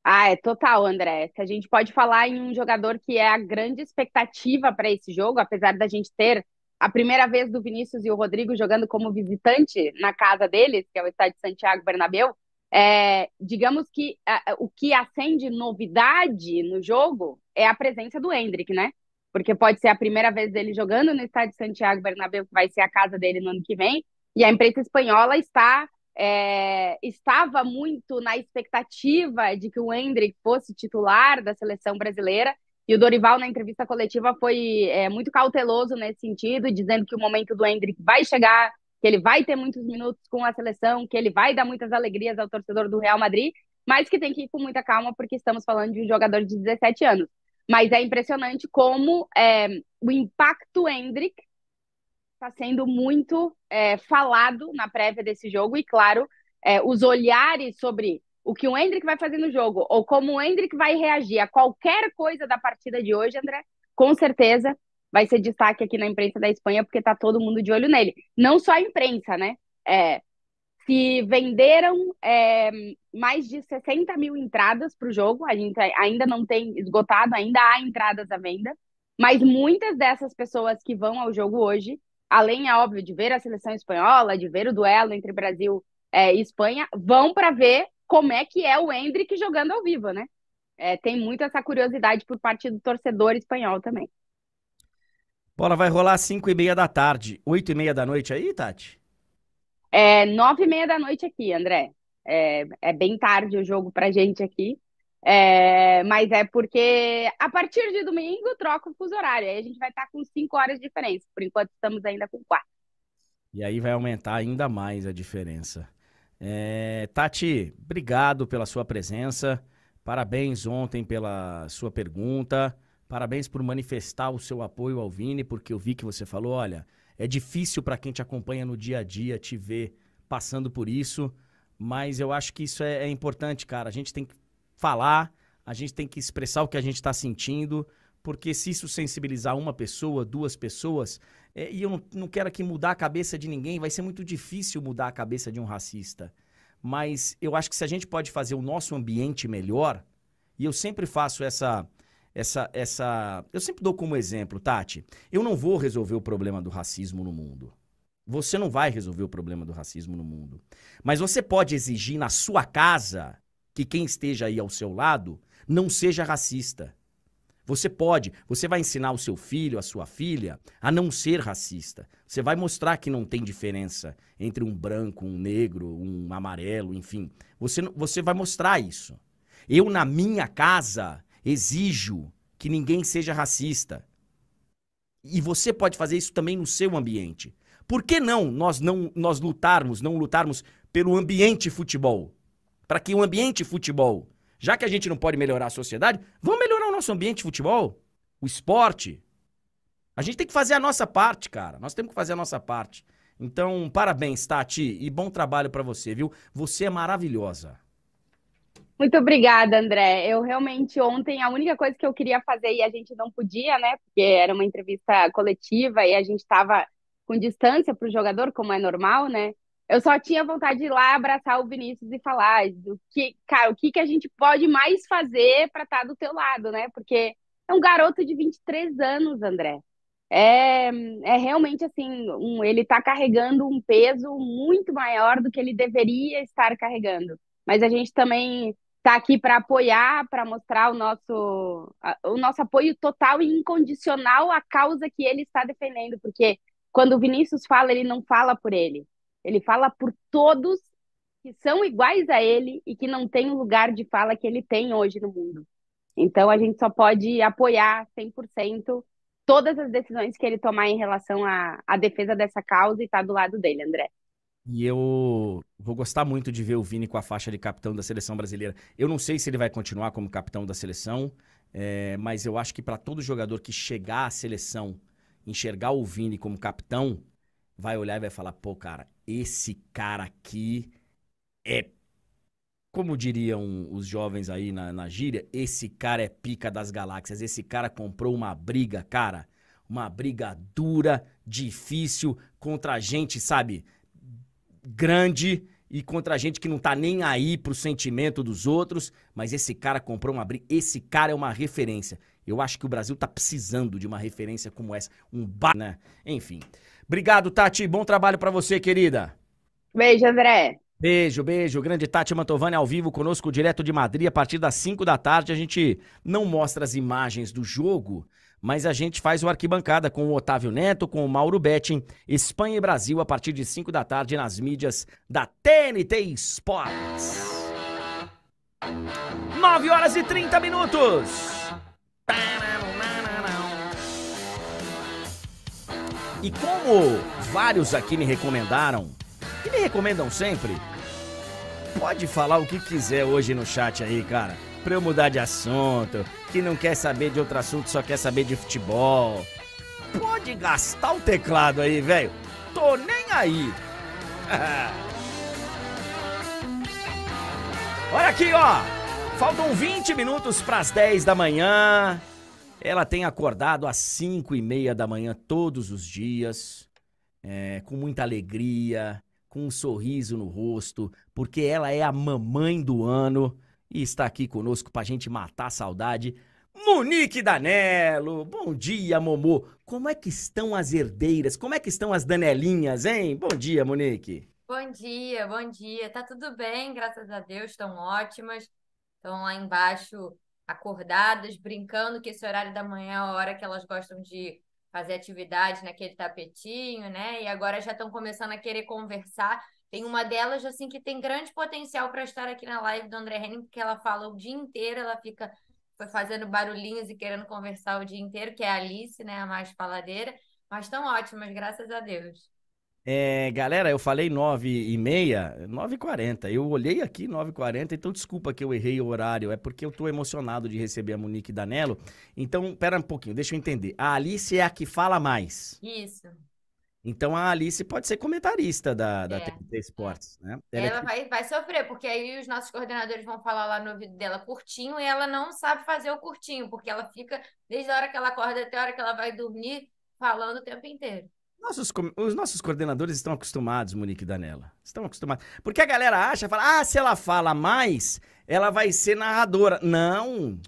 Ah, é total, André. Se a gente pode falar em um jogador que é a grande expectativa para esse jogo, apesar da gente ter a primeira vez do Vinícius e o Rodrigo jogando como visitante na casa deles, que é o estádio Santiago Bernabéu, é, digamos que o que acende novidade no jogo é a presença do Hendrick, né? porque pode ser a primeira vez dele jogando no estádio Santiago Bernabéu, que vai ser a casa dele no ano que vem, e a imprensa espanhola está é, estava muito na expectativa de que o Hendrick fosse titular da seleção brasileira, e o Dorival, na entrevista coletiva, foi é, muito cauteloso nesse sentido, dizendo que o momento do Hendrick vai chegar, que ele vai ter muitos minutos com a seleção, que ele vai dar muitas alegrias ao torcedor do Real Madrid, mas que tem que ir com muita calma, porque estamos falando de um jogador de 17 anos. Mas é impressionante como é, o impacto Hendrick está sendo muito é, falado na prévia desse jogo e, claro, é, os olhares sobre o que o Hendrick vai fazer no jogo ou como o Hendrick vai reagir a qualquer coisa da partida de hoje, André, com certeza vai ser destaque aqui na imprensa da Espanha porque está todo mundo de olho nele. Não só a imprensa, né? É, que venderam é, mais de 60 mil entradas para o jogo. A gente ainda não tem esgotado, ainda há entradas à venda. Mas muitas dessas pessoas que vão ao jogo hoje, além, é óbvio, de ver a seleção espanhola, de ver o duelo entre Brasil é, e Espanha, vão para ver como é que é o Hendrick jogando ao vivo, né? É, tem muito essa curiosidade por parte do torcedor espanhol também. Bola vai rolar às 5 e meia da tarde, 8 e meia da noite aí, Tati? É nove e meia da noite aqui, André. É, é bem tarde o jogo pra gente aqui. É, mas é porque a partir de domingo troca o fuso horário. Aí a gente vai estar tá com cinco horas de diferença. Por enquanto estamos ainda com quatro. E aí vai aumentar ainda mais a diferença. É, Tati, obrigado pela sua presença. Parabéns ontem pela sua pergunta. Parabéns por manifestar o seu apoio ao Vini, porque eu vi que você falou: olha, é difícil para quem te acompanha no dia a dia te ver passando por isso, mas eu acho que isso é, é importante, cara. A gente tem que falar, a gente tem que expressar o que a gente está sentindo, porque se isso sensibilizar uma pessoa, duas pessoas, é, e eu não, não quero aqui mudar a cabeça de ninguém, vai ser muito difícil mudar a cabeça de um racista. Mas eu acho que se a gente pode fazer o nosso ambiente melhor, e eu sempre faço essa essa, essa. Eu sempre dou como exemplo, Tati. Eu não vou resolver o problema do racismo no mundo. Você não vai resolver o problema do racismo no mundo. Mas você pode exigir na sua casa que quem esteja aí ao seu lado não seja racista. Você pode, você vai ensinar o seu filho, a sua filha, a não ser racista. Você vai mostrar que não tem diferença entre um branco, um negro, um amarelo, enfim. Você, você vai mostrar isso. Eu, na minha casa, Exijo que ninguém seja racista. E você pode fazer isso também no seu ambiente. Por que não nós não nós lutarmos, não lutarmos pelo ambiente futebol? Para que o ambiente futebol, já que a gente não pode melhorar a sociedade, vamos melhorar o nosso ambiente futebol, o esporte. A gente tem que fazer a nossa parte, cara. Nós temos que fazer a nossa parte. Então, parabéns, Tati, e bom trabalho para você, viu? Você é maravilhosa. Muito obrigada, André. Eu realmente ontem a única coisa que eu queria fazer e a gente não podia, né? Porque era uma entrevista coletiva e a gente estava com distância para o jogador, como é normal, né? Eu só tinha vontade de ir lá abraçar o Vinícius e falar do que, cara, o que, que a gente pode mais fazer para estar tá do teu lado, né? Porque é um garoto de 23 anos, André. É, é realmente assim, um, ele está carregando um peso muito maior do que ele deveria estar carregando. Mas a gente também tá aqui para apoiar, para mostrar o nosso, o nosso apoio total e incondicional à causa que ele está defendendo, porque quando o Vinícius fala, ele não fala por ele, ele fala por todos que são iguais a ele e que não tem o lugar de fala que ele tem hoje no mundo. Então a gente só pode apoiar 100% todas as decisões que ele tomar em relação à, à defesa dessa causa e estar tá do lado dele, André. E eu vou gostar muito de ver o Vini com a faixa de capitão da seleção brasileira. Eu não sei se ele vai continuar como capitão da seleção, é, mas eu acho que para todo jogador que chegar à seleção, enxergar o Vini como capitão, vai olhar e vai falar: pô, cara, esse cara aqui é. Como diriam os jovens aí na, na gíria, esse cara é pica das galáxias. Esse cara comprou uma briga, cara. Uma briga dura, difícil, contra a gente, sabe? grande e contra gente que não tá nem aí pro sentimento dos outros, mas esse cara comprou uma briga, esse cara é uma referência. Eu acho que o Brasil tá precisando de uma referência como essa, um bar, né? Enfim. Obrigado, Tati, bom trabalho para você, querida. Beijo, André. Beijo, beijo. Grande Tati Mantovani ao vivo conosco, direto de Madrid, a partir das 5 da tarde. A gente não mostra as imagens do jogo, mas a gente faz o arquibancada com o Otávio Neto, com o Mauro Betting, Espanha e Brasil a partir de 5 da tarde nas mídias da TNT Sports. 9 horas e 30 minutos. E como vários aqui me recomendaram, e me recomendam sempre, pode falar o que quiser hoje no chat aí, cara pra eu mudar de assunto, que não quer saber de outro assunto, só quer saber de futebol. Pode gastar o teclado aí, velho. Tô nem aí. Olha aqui, ó. Faltam 20 minutos para as 10 da manhã. Ela tem acordado às 5 e meia da manhã todos os dias, é, com muita alegria, com um sorriso no rosto, porque ela é a mamãe do ano e está aqui conosco para a gente matar a saudade. Monique Danelo, bom dia, Momô. Como é que estão as herdeiras? Como é que estão as danelinhas, hein? Bom dia, Monique. Bom dia, bom dia. Tá tudo bem, graças a Deus, estão ótimas. Estão lá embaixo acordadas, brincando que esse horário da manhã é a hora que elas gostam de fazer atividade naquele tapetinho, né? E agora já estão começando a querer conversar. Tem uma delas, assim, que tem grande potencial para estar aqui na live do André Henning, porque ela fala o dia inteiro, ela fica fazendo barulhinhos e querendo conversar o dia inteiro, que é a Alice, né, a mais faladeira. Mas estão ótimas, graças a Deus. É, galera, eu falei 9h30, 9h40. Eu olhei aqui 9h40, então desculpa que eu errei o horário. É porque eu tô emocionado de receber a Monique Danello. Então, pera um pouquinho, deixa eu entender. A Alice é a que fala mais. Isso. Então a Alice pode ser comentarista da, da é. TNT Esportes, né? Ela, é ela é... vai, vai sofrer, porque aí os nossos coordenadores vão falar lá no ouvido dela curtinho e ela não sabe fazer o curtinho, porque ela fica, desde a hora que ela acorda até a hora que ela vai dormir, falando o tempo inteiro. Nossos, os nossos coordenadores estão acostumados, Monique e Danela. Estão acostumados. Porque a galera acha, fala, ah, se ela fala mais, ela vai ser narradora. Não!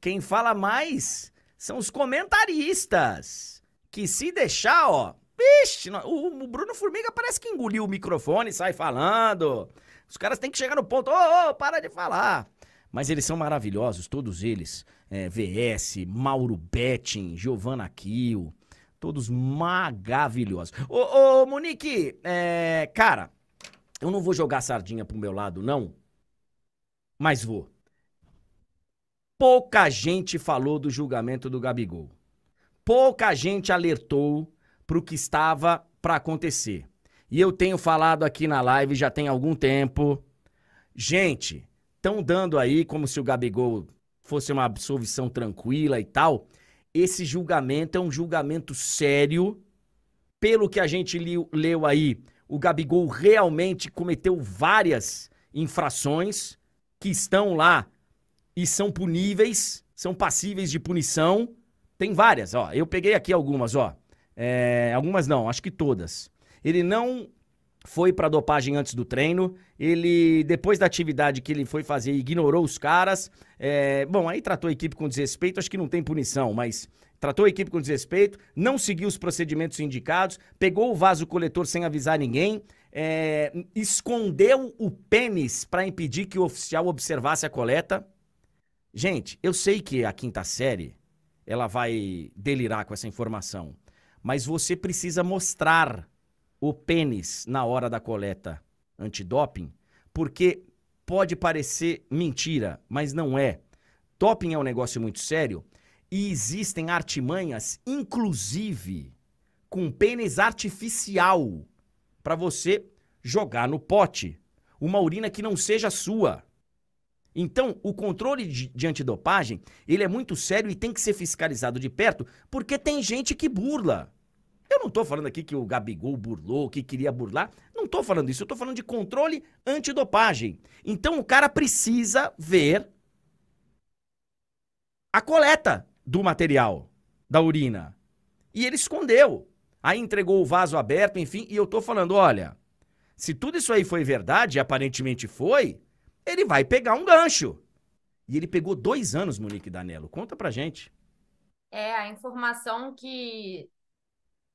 Quem fala mais são os comentaristas que se deixar, ó. Vixe, o, o Bruno Formiga parece que engoliu o microfone e sai falando. Os caras têm que chegar no ponto, ô, oh, ô, oh, para de falar. Mas eles são maravilhosos, todos eles. É, VS, Mauro Betting, Giovanna Kiel, todos maravilhosos. Ô, ô Monique, é, cara, eu não vou jogar sardinha pro meu lado, não, mas vou. Pouca gente falou do julgamento do Gabigol pouca gente alertou para o que estava para acontecer. E eu tenho falado aqui na live já tem algum tempo. Gente, estão dando aí como se o Gabigol fosse uma absolvição tranquila e tal. Esse julgamento é um julgamento sério. Pelo que a gente liu, leu aí, o Gabigol realmente cometeu várias infrações que estão lá e são puníveis, são passíveis de punição. Tem várias, ó. Eu peguei aqui algumas, ó. É, algumas não, acho que todas. Ele não foi para dopagem antes do treino. Ele, depois da atividade que ele foi fazer, ignorou os caras. É, bom, aí tratou a equipe com desrespeito. Acho que não tem punição, mas tratou a equipe com desrespeito. Não seguiu os procedimentos indicados. Pegou o vaso coletor sem avisar ninguém. É, escondeu o pênis para impedir que o oficial observasse a coleta. Gente, eu sei que a quinta série ela vai delirar com essa informação. Mas você precisa mostrar o pênis na hora da coleta antidoping, porque pode parecer mentira, mas não é. Doping é um negócio muito sério e existem artimanhas, inclusive com pênis artificial, para você jogar no pote uma urina que não seja sua. Então, o controle de, de antidopagem, ele é muito sério e tem que ser fiscalizado de perto, porque tem gente que burla. Eu não estou falando aqui que o Gabigol burlou, que queria burlar. Não estou falando isso. Eu estou falando de controle antidopagem. Então, o cara precisa ver a coleta do material da urina. E ele escondeu. Aí entregou o vaso aberto, enfim. E eu estou falando, olha, se tudo isso aí foi verdade, e aparentemente foi, ele vai pegar um gancho. E ele pegou dois anos, Monique Danello. Conta pra gente. É, a informação que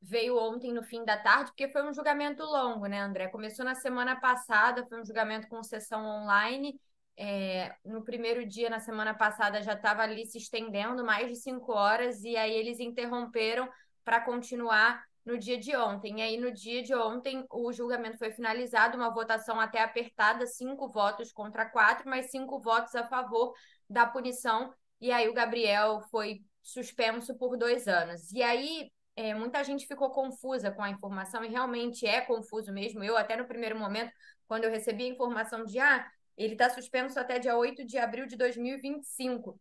veio ontem no fim da tarde, porque foi um julgamento longo, né, André? Começou na semana passada, foi um julgamento com sessão online. É, no primeiro dia, na semana passada, já estava ali se estendendo mais de cinco horas, e aí eles interromperam para continuar no dia de ontem. E aí, no dia de ontem, o julgamento foi finalizado, uma votação até apertada, cinco votos contra quatro, mas cinco votos a favor da punição. E aí, o Gabriel foi suspenso por dois anos. E aí, é, muita gente ficou confusa com a informação, e realmente é confuso mesmo. Eu, até no primeiro momento, quando eu recebi a informação de, ah, ele está suspenso até dia 8 de abril de 2025.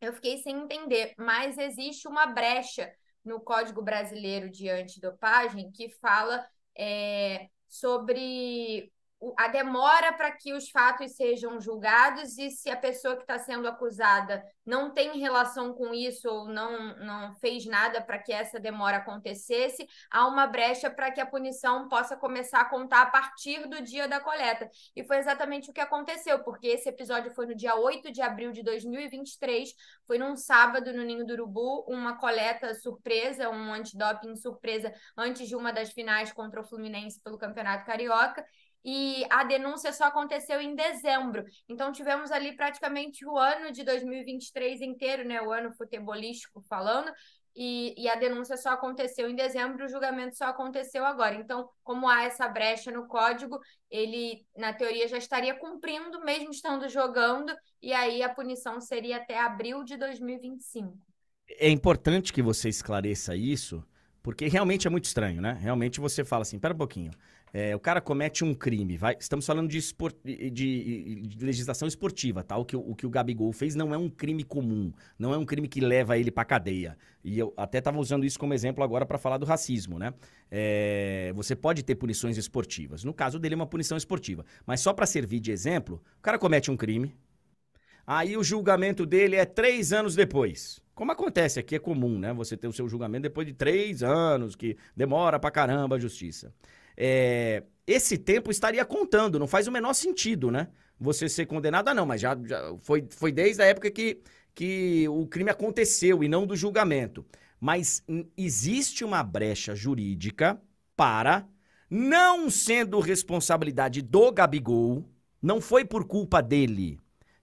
Eu fiquei sem entender, mas existe uma brecha no Código Brasileiro de Antidopagem que fala é, sobre a demora para que os fatos sejam julgados e se a pessoa que está sendo acusada não tem relação com isso ou não, não fez nada para que essa demora acontecesse, há uma brecha para que a punição possa começar a contar a partir do dia da coleta. E foi exatamente o que aconteceu, porque esse episódio foi no dia 8 de abril de 2023, foi num sábado no Ninho do Urubu, uma coleta surpresa, um antidoping surpresa antes de uma das finais contra o Fluminense pelo Campeonato Carioca e a denúncia só aconteceu em dezembro. Então tivemos ali praticamente o ano de 2023 inteiro, né, o ano futebolístico falando, e, e, a denúncia só aconteceu em dezembro, o julgamento só aconteceu agora. Então, como há essa brecha no código, ele, na teoria, já estaria cumprindo, mesmo estando jogando, e aí a punição seria até abril de 2025. É importante que você esclareça isso, porque realmente é muito estranho, né? Realmente você fala assim: pera um pouquinho, é, o cara comete um crime, vai, estamos falando de, espor, de, de, legislação esportiva, tá? O que, o que o Gabigol fez não é um crime comum, não é um crime que leva ele para cadeia. E eu até estava usando isso como exemplo agora para falar do racismo, né? É, você pode ter punições esportivas. No caso dele é uma punição esportiva, mas só para servir de exemplo, o cara comete um crime, aí o julgamento dele é três anos depois. Como acontece aqui, é comum, né? Você ter o seu julgamento depois de três anos, que demora pra caramba a justiça é, esse tempo estaria contando, não faz o menor sentido, né? Você ser condenado, ah, não, mas já, já foi, foi desde a época que, que o crime aconteceu e não do julgamento. Mas existe uma brecha jurídica para, não sendo responsabilidade do Gabigol, não foi por culpa dele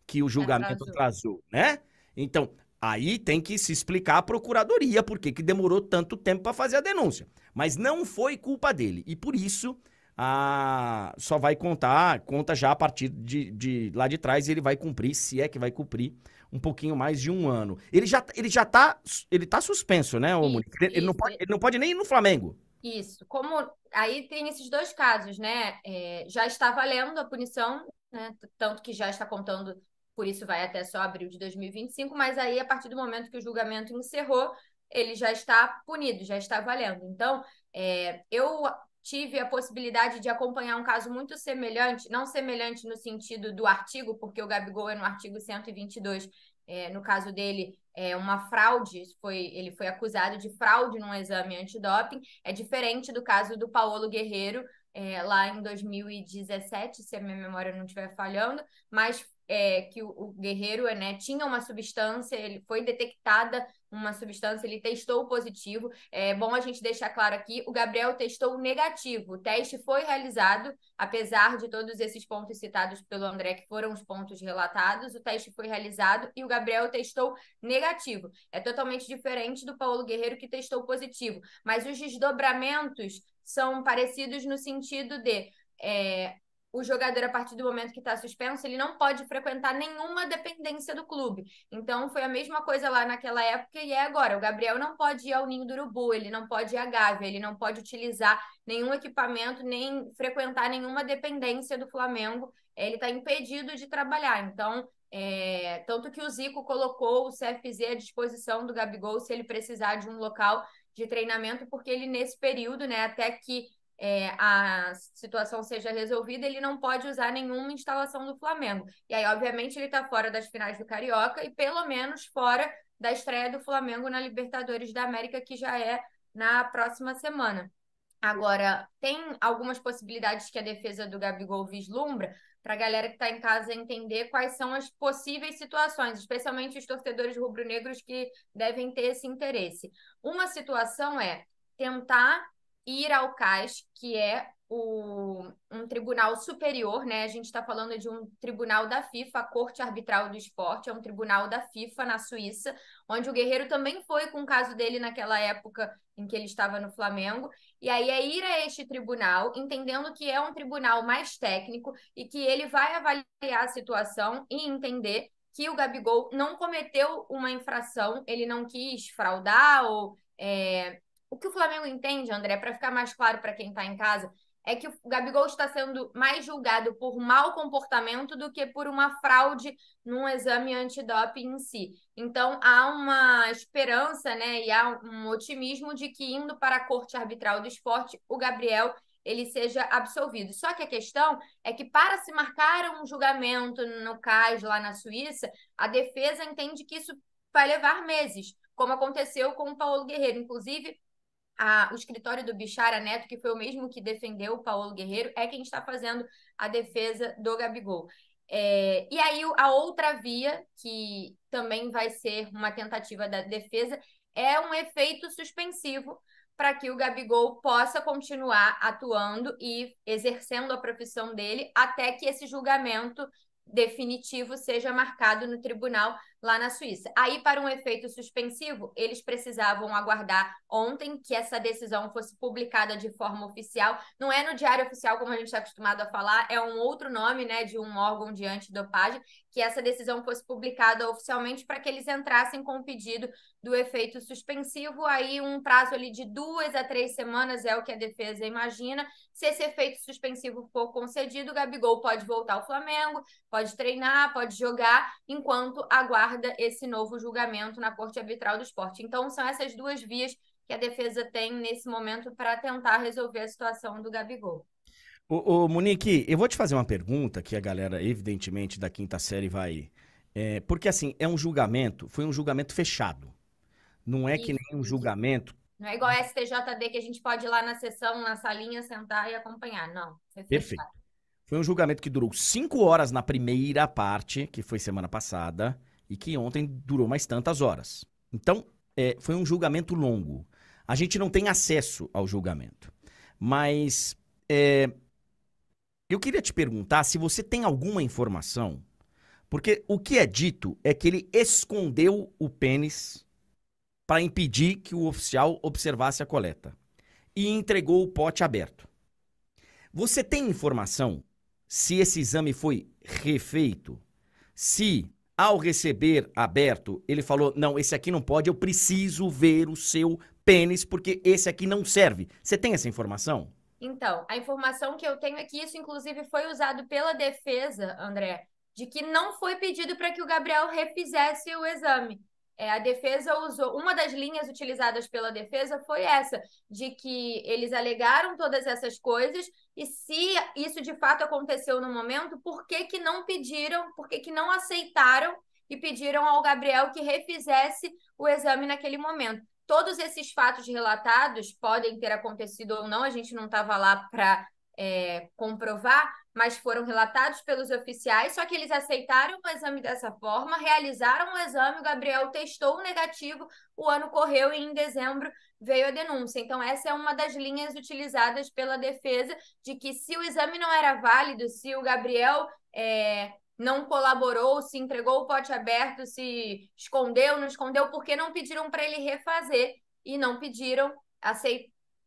que o julgamento atrasou, atrasou né? Então, Aí tem que se explicar à procuradoria por que demorou tanto tempo para fazer a denúncia. Mas não foi culpa dele. E por isso, a... só vai contar, conta já a partir de, de lá de trás, ele vai cumprir, se é que vai cumprir, um pouquinho mais de um ano. Ele já, ele já tá, ele tá suspenso, né, ô, isso, ele, isso. Não pode, ele não pode nem ir no Flamengo. Isso, como aí tem esses dois casos, né? É, já está valendo a punição, né? Tanto que já está contando por isso vai até só abril de 2025, mas aí, a partir do momento que o julgamento encerrou, ele já está punido, já está valendo. Então, é, eu tive a possibilidade de acompanhar um caso muito semelhante, não semelhante no sentido do artigo, porque o Gabigol é no artigo 122, é, no caso dele, é uma fraude, foi, ele foi acusado de fraude num exame antidoping, é diferente do caso do Paulo Guerreiro, é, lá em 2017, se a minha memória não estiver falhando, mas é, que o, o guerreiro é, né, tinha uma substância, ele foi detectada uma substância, ele testou positivo. É bom a gente deixar claro aqui: o Gabriel testou negativo. O teste foi realizado, apesar de todos esses pontos citados pelo André, que foram os pontos relatados, o teste foi realizado e o Gabriel testou negativo. É totalmente diferente do Paulo Guerreiro, que testou positivo. Mas os desdobramentos são parecidos no sentido de. É, o jogador, a partir do momento que está suspenso, ele não pode frequentar nenhuma dependência do clube. Então, foi a mesma coisa lá naquela época e é agora. O Gabriel não pode ir ao Ninho do Urubu, ele não pode ir à Gávea, ele não pode utilizar nenhum equipamento, nem frequentar nenhuma dependência do Flamengo. Ele está impedido de trabalhar. Então, é... tanto que o Zico colocou o CFZ à disposição do Gabigol se ele precisar de um local de treinamento, porque ele, nesse período, né, até que é, a situação seja resolvida, ele não pode usar nenhuma instalação do Flamengo. E aí, obviamente, ele está fora das finais do Carioca e pelo menos fora da estreia do Flamengo na Libertadores da América, que já é na próxima semana. Agora, tem algumas possibilidades que a defesa do Gabigol vislumbra para a galera que está em casa entender quais são as possíveis situações, especialmente os torcedores rubro-negros que devem ter esse interesse. Uma situação é tentar ir ao CAS, que é o, um tribunal superior, né? A gente está falando de um tribunal da FIFA, a Corte Arbitral do Esporte, é um tribunal da FIFA na Suíça, onde o Guerreiro também foi com o caso dele naquela época em que ele estava no Flamengo. E aí é ir a este tribunal, entendendo que é um tribunal mais técnico e que ele vai avaliar a situação e entender que o Gabigol não cometeu uma infração, ele não quis fraudar ou é, o que o Flamengo entende, André, para ficar mais claro para quem está em casa, é que o Gabigol está sendo mais julgado por mau comportamento do que por uma fraude num exame antidoping em si. Então, há uma esperança né, e há um otimismo de que, indo para a corte arbitral do esporte, o Gabriel ele seja absolvido. Só que a questão é que, para se marcar um julgamento no CAIS lá na Suíça, a defesa entende que isso vai levar meses, como aconteceu com o Paulo Guerreiro. Inclusive, a, o escritório do Bichara Neto, que foi o mesmo que defendeu o Paulo Guerreiro, é quem está fazendo a defesa do Gabigol. É, e aí a outra via, que também vai ser uma tentativa da defesa, é um efeito suspensivo para que o Gabigol possa continuar atuando e exercendo a profissão dele até que esse julgamento definitivo seja marcado no tribunal lá na Suíça. Aí, para um efeito suspensivo, eles precisavam aguardar ontem que essa decisão fosse publicada de forma oficial. Não é no Diário Oficial, como a gente está acostumado a falar, é um outro nome né, de um órgão de antidopagem, que essa decisão fosse publicada oficialmente para que eles entrassem com o pedido do efeito suspensivo. Aí, um prazo ali de duas a três semanas é o que a defesa imagina. Se esse efeito suspensivo for concedido, o Gabigol pode voltar ao Flamengo, pode treinar, pode jogar, enquanto aguarda aguarda esse novo julgamento na Corte Arbitral do Esporte. Então, são essas duas vias que a defesa tem nesse momento para tentar resolver a situação do Gabigol. Ô, ô, Monique, eu vou te fazer uma pergunta que a galera, evidentemente, da quinta série vai. É, porque, assim, é um julgamento, foi um julgamento fechado. Não é isso, que nem um julgamento. Não é igual a STJD que a gente pode ir lá na sessão, na salinha, sentar e acompanhar. Não. Foi Perfeito. Foi um julgamento que durou cinco horas na primeira parte, que foi semana passada, e que ontem durou mais tantas horas. Então, é, foi um julgamento longo. A gente não tem acesso ao julgamento. Mas é, eu queria te perguntar se você tem alguma informação, porque o que é dito é que ele escondeu o pênis para impedir que o oficial observasse a coleta e entregou o pote aberto. Você tem informação se esse exame foi refeito? Se ao receber aberto, ele falou: Não, esse aqui não pode, eu preciso ver o seu pênis, porque esse aqui não serve. Você tem essa informação? Então, a informação que eu tenho é que isso, inclusive, foi usado pela defesa, André, de que não foi pedido para que o Gabriel refizesse o exame. É, a defesa usou. Uma das linhas utilizadas pela defesa foi essa, de que eles alegaram todas essas coisas, e se isso de fato aconteceu no momento, por que, que não pediram, por que, que não aceitaram e pediram ao Gabriel que refizesse o exame naquele momento? Todos esses fatos relatados podem ter acontecido ou não, a gente não estava lá para é, comprovar, mas foram relatados pelos oficiais, só que eles aceitaram o exame dessa forma, realizaram o exame, o Gabriel testou o negativo, o ano correu e em dezembro veio a denúncia. Então, essa é uma das linhas utilizadas pela defesa de que se o exame não era válido, se o Gabriel é, não colaborou, se entregou o pote aberto, se escondeu, não escondeu, porque não pediram para ele refazer e não pediram,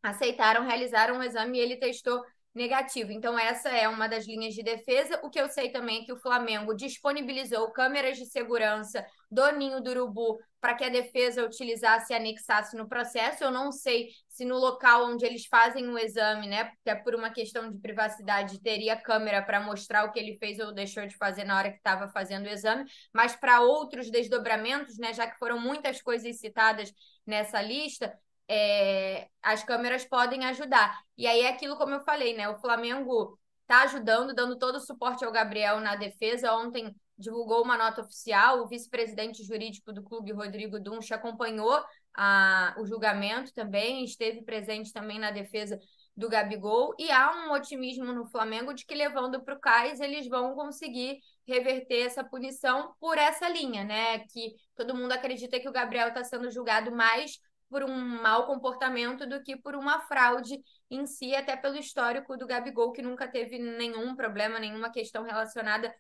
aceitaram, realizaram o exame e ele testou negativo. Então, essa é uma das linhas de defesa. O que eu sei também é que o Flamengo disponibilizou câmeras de segurança do Ninho do Urubu para que a defesa utilizasse e anexasse no processo. Eu não sei se no local onde eles fazem o exame, né, é por uma questão de privacidade, teria câmera para mostrar o que ele fez ou deixou de fazer na hora que estava fazendo o exame, mas para outros desdobramentos, né, já que foram muitas coisas citadas nessa lista, é, as câmeras podem ajudar. E aí é aquilo como eu falei, né? O Flamengo tá ajudando, dando todo o suporte ao Gabriel na defesa. Ontem divulgou uma nota oficial, o vice-presidente jurídico do clube, Rodrigo Dunch, acompanhou a, o julgamento também, esteve presente também na defesa do Gabigol, e há um otimismo no Flamengo de que levando para o Cais eles vão conseguir reverter essa punição por essa linha, né? Que todo mundo acredita que o Gabriel está sendo julgado mais por um mau comportamento do que por uma fraude em si, até pelo histórico do Gabigol, que nunca teve nenhum problema, nenhuma questão relacionada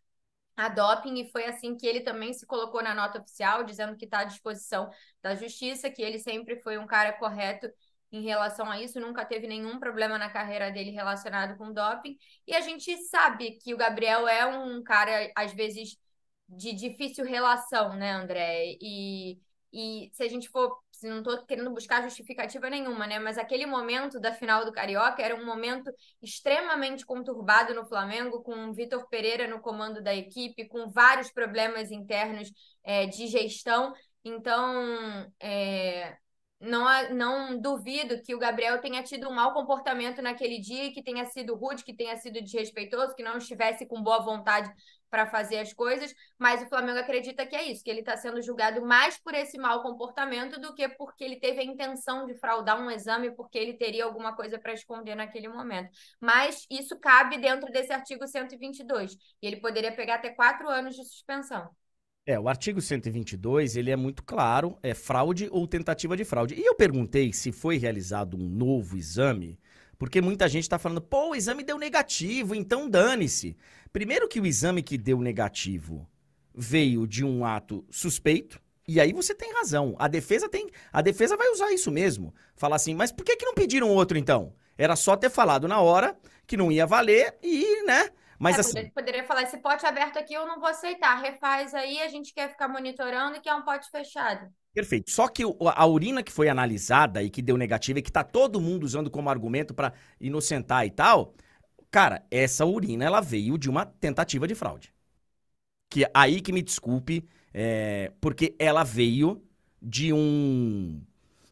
a doping e foi assim que ele também se colocou na nota oficial, dizendo que está à disposição da justiça, que ele sempre foi um cara correto em relação a isso, nunca teve nenhum problema na carreira dele relacionado com doping. E a gente sabe que o Gabriel é um cara, às vezes, de difícil relação, né, André? E, e se a gente for Assim, não estou querendo buscar justificativa nenhuma, né? Mas aquele momento da final do Carioca era um momento extremamente conturbado no Flamengo, com o Vitor Pereira no comando da equipe, com vários problemas internos é, de gestão. Então, é, não, não duvido que o Gabriel tenha tido um mau comportamento naquele dia, que tenha sido rude, que tenha sido desrespeitoso, que não estivesse com boa vontade para fazer as coisas, mas o Flamengo acredita que é isso, que ele está sendo julgado mais por esse mau comportamento do que porque ele teve a intenção de fraudar um exame, porque ele teria alguma coisa para esconder naquele momento. Mas isso cabe dentro desse artigo 122, e ele poderia pegar até quatro anos de suspensão. É, o artigo 122, ele é muito claro, é fraude ou tentativa de fraude. E eu perguntei se foi realizado um novo exame, porque muita gente está falando, pô, o exame deu negativo, então dane-se. Primeiro que o exame que deu negativo veio de um ato suspeito, e aí você tem razão. A defesa tem, a defesa vai usar isso mesmo. Falar assim, mas por que, que não pediram outro então? Era só ter falado na hora que não ia valer e, né? Mas é, assim... poderia falar, esse pote aberto aqui eu não vou aceitar, refaz aí, a gente quer ficar monitorando e que é um pote fechado. Perfeito. Só que a urina que foi analisada e que deu negativa e que tá todo mundo usando como argumento para inocentar e tal, cara, essa urina ela veio de uma tentativa de fraude. Que é aí que me desculpe, é, porque ela veio de um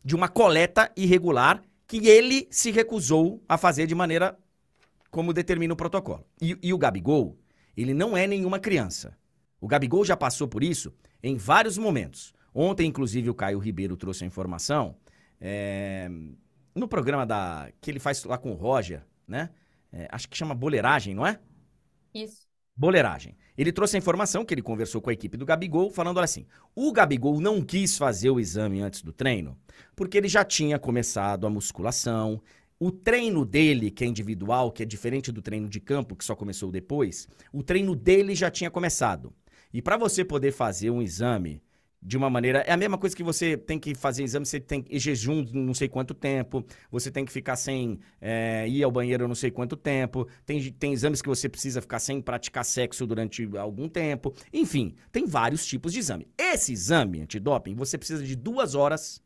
de uma coleta irregular que ele se recusou a fazer de maneira como determina o protocolo. E, e o Gabigol, ele não é nenhuma criança. O Gabigol já passou por isso em vários momentos. Ontem, inclusive, o Caio Ribeiro trouxe a informação. É, no programa da que ele faz lá com o Roger, né? É, acho que chama Boleiragem, não é? Isso. Boleiragem. Ele trouxe a informação que ele conversou com a equipe do Gabigol, falando assim: o Gabigol não quis fazer o exame antes do treino, porque ele já tinha começado a musculação. O treino dele, que é individual, que é diferente do treino de campo, que só começou depois, o treino dele já tinha começado. E para você poder fazer um exame de uma maneira. É a mesma coisa que você tem que fazer exame, você tem que jejum não sei quanto tempo, você tem que ficar sem é, ir ao banheiro não sei quanto tempo, tem, tem exames que você precisa ficar sem praticar sexo durante algum tempo. Enfim, tem vários tipos de exame. Esse exame antidoping, você precisa de duas horas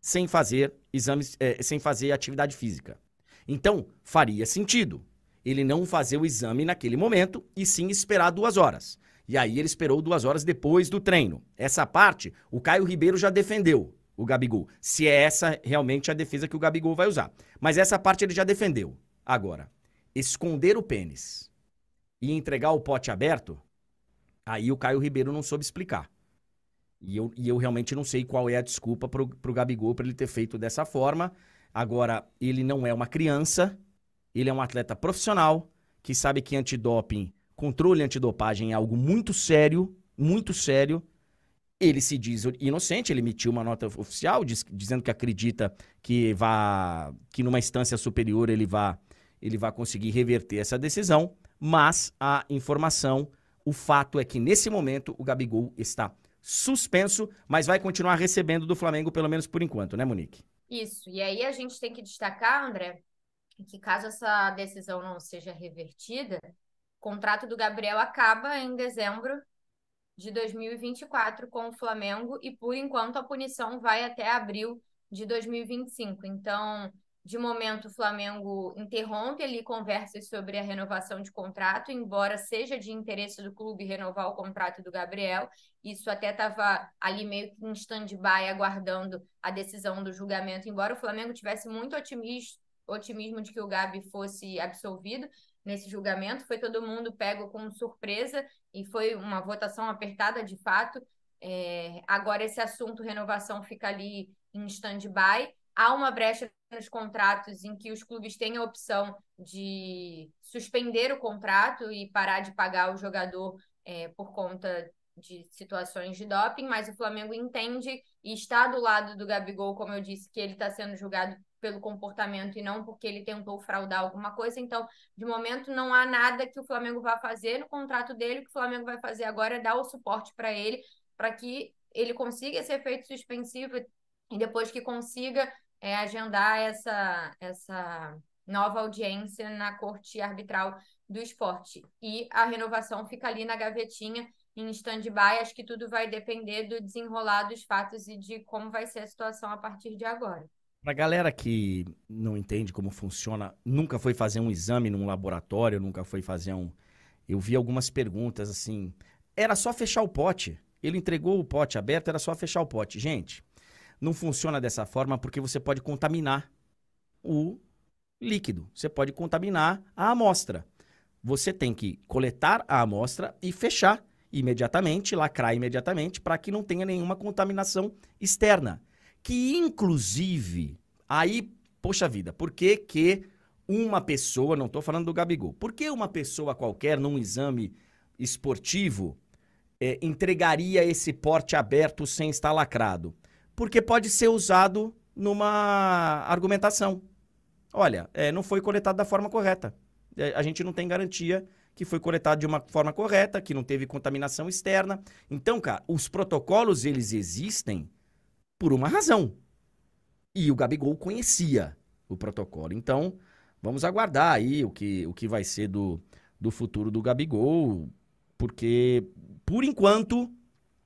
sem fazer exames, é, sem fazer atividade física. Então, faria sentido ele não fazer o exame naquele momento e sim esperar duas horas. E aí ele esperou duas horas depois do treino. Essa parte, o Caio Ribeiro já defendeu o Gabigol. Se é essa realmente a defesa que o Gabigol vai usar. Mas essa parte ele já defendeu. Agora, esconder o pênis e entregar o pote aberto, aí o Caio Ribeiro não soube explicar. E eu, e eu realmente não sei qual é a desculpa pro, pro Gabigol para ele ter feito dessa forma. Agora, ele não é uma criança, ele é um atleta profissional que sabe que antidoping controle antidopagem é algo muito sério, muito sério. Ele se diz inocente, ele emitiu uma nota oficial diz, dizendo que acredita que vá que numa instância superior ele vá ele vai conseguir reverter essa decisão, mas a informação, o fato é que nesse momento o Gabigol está suspenso, mas vai continuar recebendo do Flamengo pelo menos por enquanto, né, Monique? Isso. E aí a gente tem que destacar, André, que caso essa decisão não seja revertida, o contrato do Gabriel acaba em dezembro de 2024 com o Flamengo e, por enquanto, a punição vai até abril de 2025. Então, de momento, o Flamengo interrompe ali conversas sobre a renovação de contrato, embora seja de interesse do clube renovar o contrato do Gabriel. Isso até estava ali meio que em stand-by, aguardando a decisão do julgamento, embora o Flamengo tivesse muito otimismo, otimismo de que o Gabi fosse absolvido nesse julgamento. Foi todo mundo pego com surpresa e foi uma votação apertada de fato. É, agora esse assunto renovação fica ali em stand-by. Há uma brecha nos contratos em que os clubes têm a opção de suspender o contrato e parar de pagar o jogador é, por conta de situações de doping, mas o Flamengo entende e está do lado do Gabigol, como eu disse, que ele está sendo julgado pelo comportamento e não porque ele tentou fraudar alguma coisa. Então, de momento, não há nada que o Flamengo vá fazer no contrato dele. O que o Flamengo vai fazer agora é dar o suporte para ele, para que ele consiga esse efeito suspensivo e depois que consiga é, agendar essa, essa nova audiência na corte arbitral do esporte. E a renovação fica ali na gavetinha em stand-by. Acho que tudo vai depender do desenrolar dos fatos e de como vai ser a situação a partir de agora. Para galera que não entende como funciona, nunca foi fazer um exame num laboratório, nunca foi fazer um. Eu vi algumas perguntas assim. Era só fechar o pote. Ele entregou o pote aberto, era só fechar o pote. Gente, não funciona dessa forma porque você pode contaminar o líquido. Você pode contaminar a amostra. Você tem que coletar a amostra e fechar imediatamente, lacrar imediatamente, para que não tenha nenhuma contaminação externa. Que, inclusive, aí, poxa vida, por que que uma pessoa, não estou falando do Gabigol, por que uma pessoa qualquer num exame esportivo é, entregaria esse porte aberto sem estar lacrado? Porque pode ser usado numa argumentação. Olha, é, não foi coletado da forma correta. É, a gente não tem garantia que foi coletado de uma forma correta, que não teve contaminação externa. Então, cara, os protocolos eles existem por uma razão. E o Gabigol conhecia o protocolo. Então, vamos aguardar aí o que, o que vai ser do, do futuro do Gabigol, porque por enquanto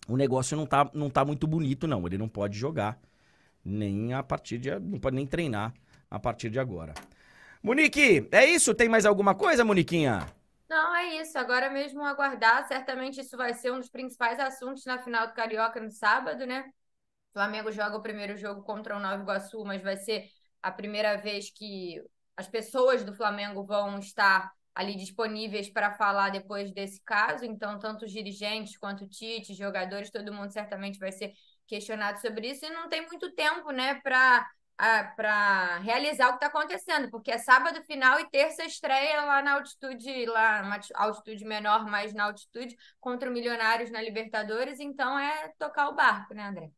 o negócio não tá, não tá muito bonito, não. Ele não pode jogar nem a partir de. não pode nem treinar a partir de agora. Monique, é isso? Tem mais alguma coisa, Moniquinha? Não, é isso. Agora mesmo aguardar. Certamente isso vai ser um dos principais assuntos na final do Carioca no sábado, né? O Flamengo joga o primeiro jogo contra o Nova Iguaçu, mas vai ser a primeira vez que as pessoas do Flamengo vão estar ali disponíveis para falar depois desse caso. Então, tanto os dirigentes quanto o Tite, jogadores, todo mundo certamente vai ser questionado sobre isso. E não tem muito tempo, né, para para realizar o que está acontecendo, porque é sábado final e terça estreia lá na altitude, lá altitude menor, mas na altitude, contra o Milionários na Libertadores, então é tocar o barco, né, André?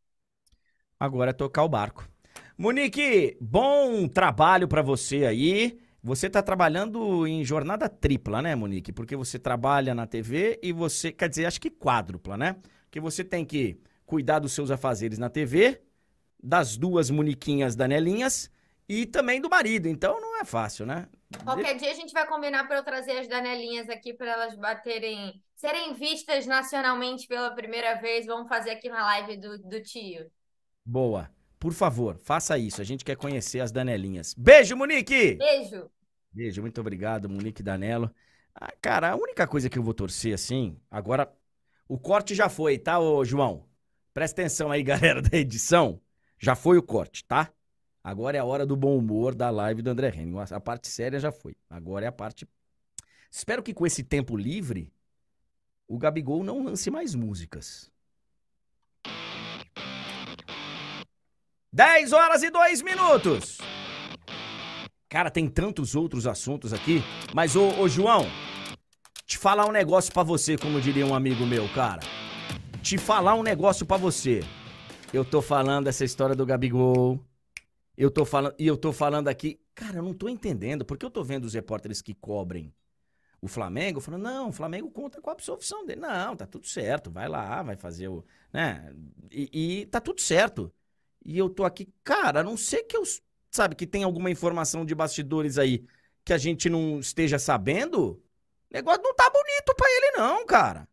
Agora é tocar o barco. Monique, bom trabalho para você aí. Você está trabalhando em jornada tripla, né, Monique? Porque você trabalha na TV e você, quer dizer, acho que quádrupla, né? Que você tem que cuidar dos seus afazeres na TV, das duas muniquinhas danelinhas e também do marido. Então não é fácil, né? Qualquer dia a gente vai combinar para eu trazer as danelinhas aqui para elas baterem, serem vistas nacionalmente pela primeira vez. Vamos fazer aqui na live do, do tio. Boa. Por favor, faça isso. A gente quer conhecer as danelinhas. Beijo, Monique! Beijo! Beijo, muito obrigado, Monique Danelo. Ah, cara, a única coisa que eu vou torcer assim, agora. O corte já foi, tá, ô João? Presta atenção aí, galera da edição. Já foi o corte, tá? Agora é a hora do bom humor da live do André Henning. A parte séria já foi. Agora é a parte. Espero que com esse tempo livre, o Gabigol não lance mais músicas. 10 horas e 2 minutos. Cara, tem tantos outros assuntos aqui. Mas, ô, ô João, te falar um negócio para você, como diria um amigo meu, cara. Te falar um negócio para você. Eu tô falando essa história do Gabigol. Eu tô falando, e eu tô falando aqui, cara, eu não tô entendendo, porque eu tô vendo os repórteres que cobrem o Flamengo, falando, não, o Flamengo conta com a absorção dele. Não, tá tudo certo, vai lá, vai fazer o. né? E, e tá tudo certo. E eu tô aqui, cara, a não ser que eu. Sabe, que tem alguma informação de bastidores aí que a gente não esteja sabendo, o negócio não tá bonito pra ele, não, cara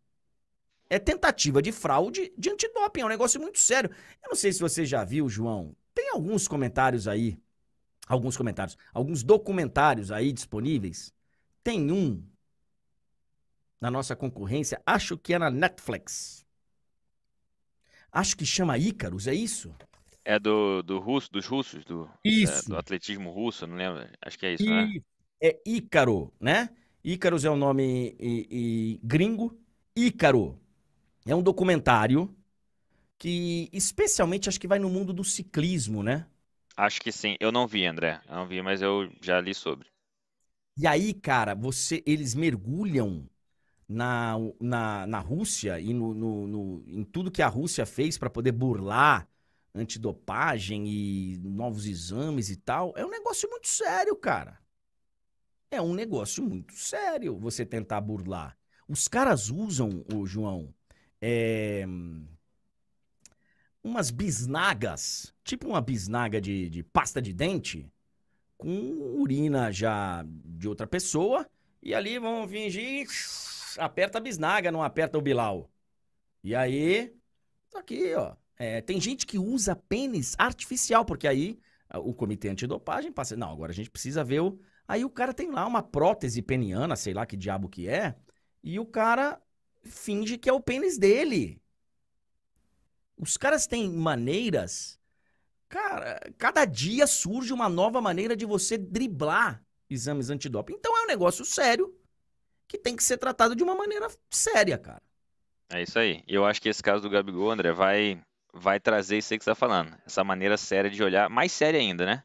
é tentativa de fraude de antidoping. É um negócio muito sério. Eu não sei se você já viu, João. Tem alguns comentários aí. Alguns comentários. Alguns documentários aí disponíveis. Tem um na nossa concorrência, acho que é na Netflix. Acho que chama Ícaros, é isso? É do, do russo, dos russos, do, é, isso. É, do atletismo russo, não lembro. Acho que é isso, né? É Ícaro, né? Ícaros é um nome e, e, gringo. Ícaro é um documentário que, especialmente, acho que vai no mundo do ciclismo, né? Acho que sim. Eu não vi, André. Eu não vi, mas eu já li sobre. E aí, cara, você, eles mergulham na, na, na Rússia e no, no, no em tudo que a Rússia fez para poder burlar antidopagem e novos exames e tal. É um negócio muito sério, cara. É um negócio muito sério você tentar burlar. Os caras usam, o João, é, umas bisnagas, tipo uma bisnaga de, de pasta de dente, com urina já de outra pessoa, e ali vão fingir, aperta a bisnaga, não aperta o bilau. E aí, tá aqui, ó, é, tem gente que usa pênis artificial, porque aí ah, o comitê antidopagem passa, não, agora a gente precisa ver o... Aí o cara tem lá uma prótese peniana, sei lá que diabo que é, e o cara finge que é o pênis dele. Os caras têm maneiras. Cara, cada dia surge uma nova maneira de você driblar exames antidoping. Então é um negócio sério que tem que ser tratado de uma maneira séria, cara. É isso aí. Eu acho que esse caso do Gabigol, André, vai vai trazer isso aí que você tá falando. Essa maneira séria de olhar, mais séria ainda, né?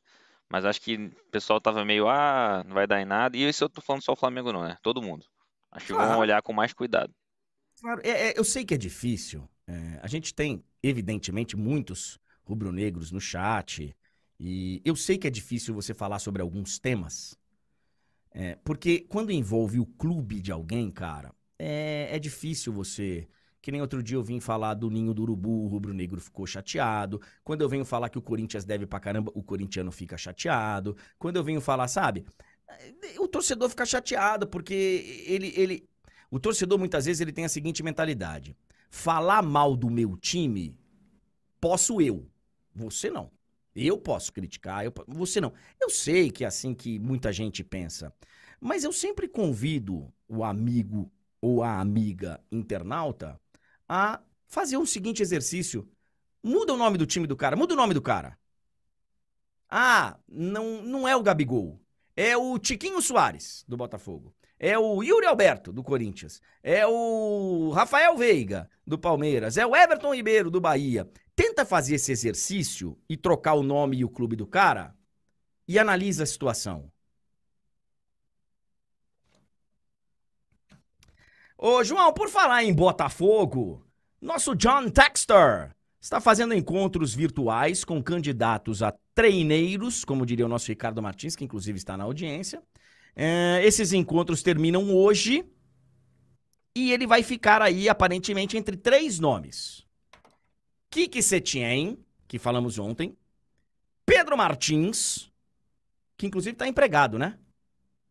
Mas acho que o pessoal tava meio, ah, não vai dar em nada. E isso eu tô falando só o Flamengo não, né? Todo mundo. Acho que ah. vão olhar com mais cuidado. Claro, é, é, eu sei que é difícil. É, a gente tem, evidentemente, muitos rubro-negros no chat. E eu sei que é difícil você falar sobre alguns temas. É, porque quando envolve o clube de alguém, cara, é, é difícil você que nem outro dia eu vim falar do ninho do urubu, o rubro-negro ficou chateado. Quando eu venho falar que o Corinthians deve pra caramba, o corintiano fica chateado. Quando eu venho falar, sabe? É, o torcedor fica chateado porque ele, ele, o torcedor muitas vezes ele tem a seguinte mentalidade: falar mal do meu time posso eu, você não. Eu posso criticar, eu, você não. Eu sei que é assim que muita gente pensa, mas eu sempre convido o amigo ou a amiga internauta a fazer o seguinte exercício: muda o nome do time do cara, muda o nome do cara. Ah, não, não é o Gabigol, é o Tiquinho Soares do Botafogo. É o Yuri Alberto, do Corinthians. É o Rafael Veiga, do Palmeiras. É o Everton Ribeiro, do Bahia. Tenta fazer esse exercício e trocar o nome e o clube do cara e analisa a situação. Ô, João, por falar em Botafogo, nosso John Texter está fazendo encontros virtuais com candidatos a treineiros, como diria o nosso Ricardo Martins, que inclusive está na audiência é, esses encontros terminam hoje e ele vai ficar aí aparentemente entre três nomes: Kiki Setien, que falamos ontem, Pedro Martins, que inclusive está empregado, né?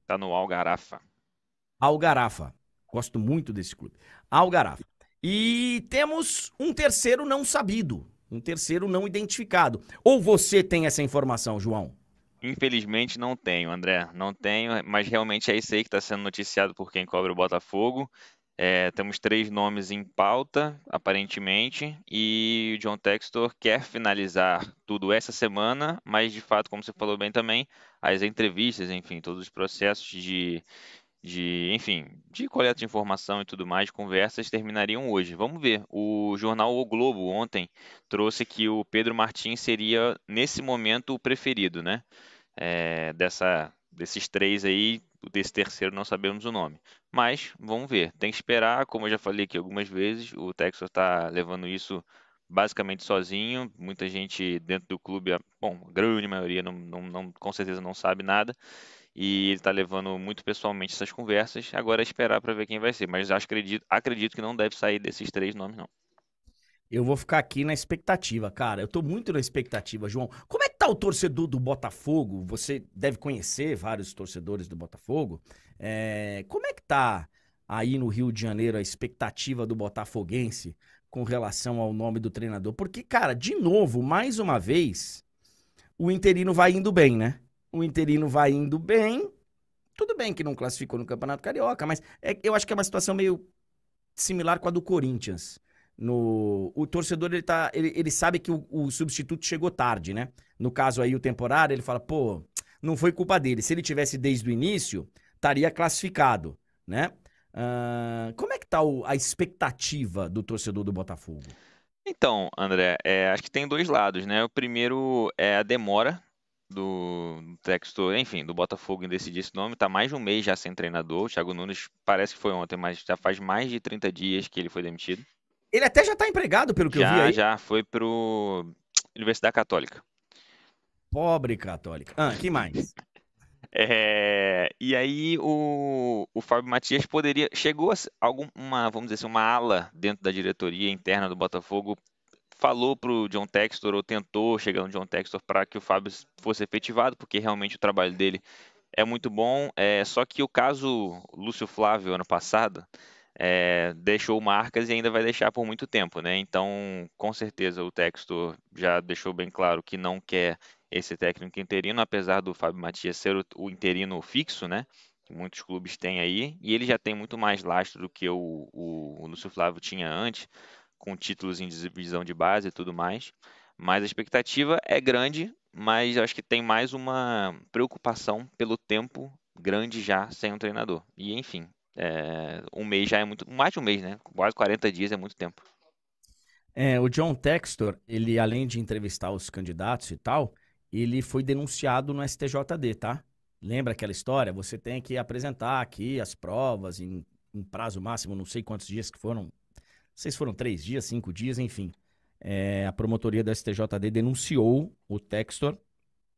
Tá no Algarafa. Algarafa. Gosto muito desse clube. Algarafa. E temos um terceiro não sabido, um terceiro não identificado. Ou você tem essa informação, João? Infelizmente não tenho, André, não tenho, mas realmente é isso aí que está sendo noticiado por quem cobre o Botafogo. É, temos três nomes em pauta, aparentemente, e o John Textor quer finalizar tudo essa semana, mas de fato, como você falou bem também, as entrevistas, enfim, todos os processos de, de enfim, de coleta de informação e tudo mais, conversas terminariam hoje. Vamos ver. O jornal O Globo ontem trouxe que o Pedro Martins seria, nesse momento, o preferido, né? é, dessa, desses três aí, desse terceiro não sabemos o nome. Mas vamos ver, tem que esperar, como eu já falei aqui algumas vezes, o Texas está levando isso basicamente sozinho, muita gente dentro do clube, bom, a grande maioria não, não, não com certeza não sabe nada, e ele está levando muito pessoalmente essas conversas, agora é esperar para ver quem vai ser, mas acredito, acredito que não deve sair desses três nomes não. Eu vou ficar aqui na expectativa, cara. Eu tô muito na expectativa, João. Como é que tá o torcedor do Botafogo? Você deve conhecer vários torcedores do Botafogo. É... Como é que tá aí no Rio de Janeiro a expectativa do botafoguense com relação ao nome do treinador? Porque, cara, de novo, mais uma vez, o interino vai indo bem, né? O interino vai indo bem. Tudo bem que não classificou no Campeonato Carioca, mas é... eu acho que é uma situação meio similar com a do Corinthians no o torcedor ele tá ele, ele sabe que o, o, substituto chegou tarde, né? No caso aí o temporário, ele fala, pô, não foi culpa dele. Se ele tivesse desde o início, estaria classificado, né? Uh, como é que tá o, a expectativa do torcedor do Botafogo? Então, André, é, acho que tem dois lados, né? O primeiro é a demora do, do texto, enfim, do Botafogo em decidir esse nome. Tá mais de um mês já sem treinador. O Thiago Nunes parece que foi ontem, mas já faz mais de 30 dias que ele foi demitido. Ele até já está empregado, pelo que já, eu vi aí. Já, foi pro Universidade Católica. Pobre Católica. Ah, que mais? É, e aí o, o Fábio Matias poderia. Chegou a alguma, vamos dizer assim, uma ala dentro da diretoria interna do Botafogo falou para o John Textor ou tentou chegar no John Textor para que o Fábio fosse efetivado, porque realmente o trabalho dele é muito bom. É, só que o caso Lúcio Flávio ano passado é, deixou marcas e ainda vai deixar por muito tempo, né? Então, com certeza, o texto já deixou bem claro que não quer esse técnico interino, apesar do Fábio Matias ser o, o interino fixo, né? Que muitos clubes têm aí, e ele já tem muito mais lastro do que o, o, o Lúcio Flávio tinha antes, com títulos em divisão de base e tudo mais. Mas a expectativa é grande, mas acho que tem mais uma preocupação pelo tempo grande já sem um treinador. E enfim, é, um mês já é muito. Mais de um mês, né? Quase 40 dias é muito tempo. É, o John Textor, ele além de entrevistar os candidatos e tal, ele foi denunciado no STJD, tá? Lembra aquela história? Você tem que apresentar aqui as provas em, prazo máximo, não sei quantos dias que foram. Não sei se foram três dias, cinco dias, enfim. É, a promotoria do STJD denunciou o Textor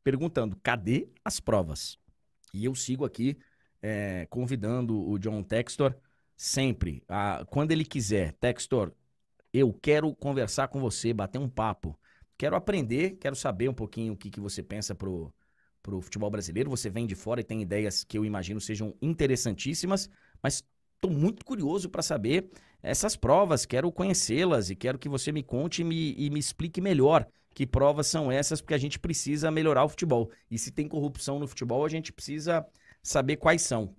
perguntando: cadê as provas? E eu sigo aqui é, convidando o John Textor sempre, a, ah, quando ele quiser. Textor, eu quero conversar com você, bater um papo. Quero aprender, quero saber um pouquinho o que, que você pensa pro, pro futebol brasileiro. Você vem de fora e tem ideias que eu imagino sejam interessantíssimas, mas estou muito curioso para saber essas provas, quero conhecê-las e quero que você me conte e me, e me explique melhor que provas são essas, porque a gente precisa melhorar o futebol. E se tem corrupção no futebol, a gente precisa saber quais são.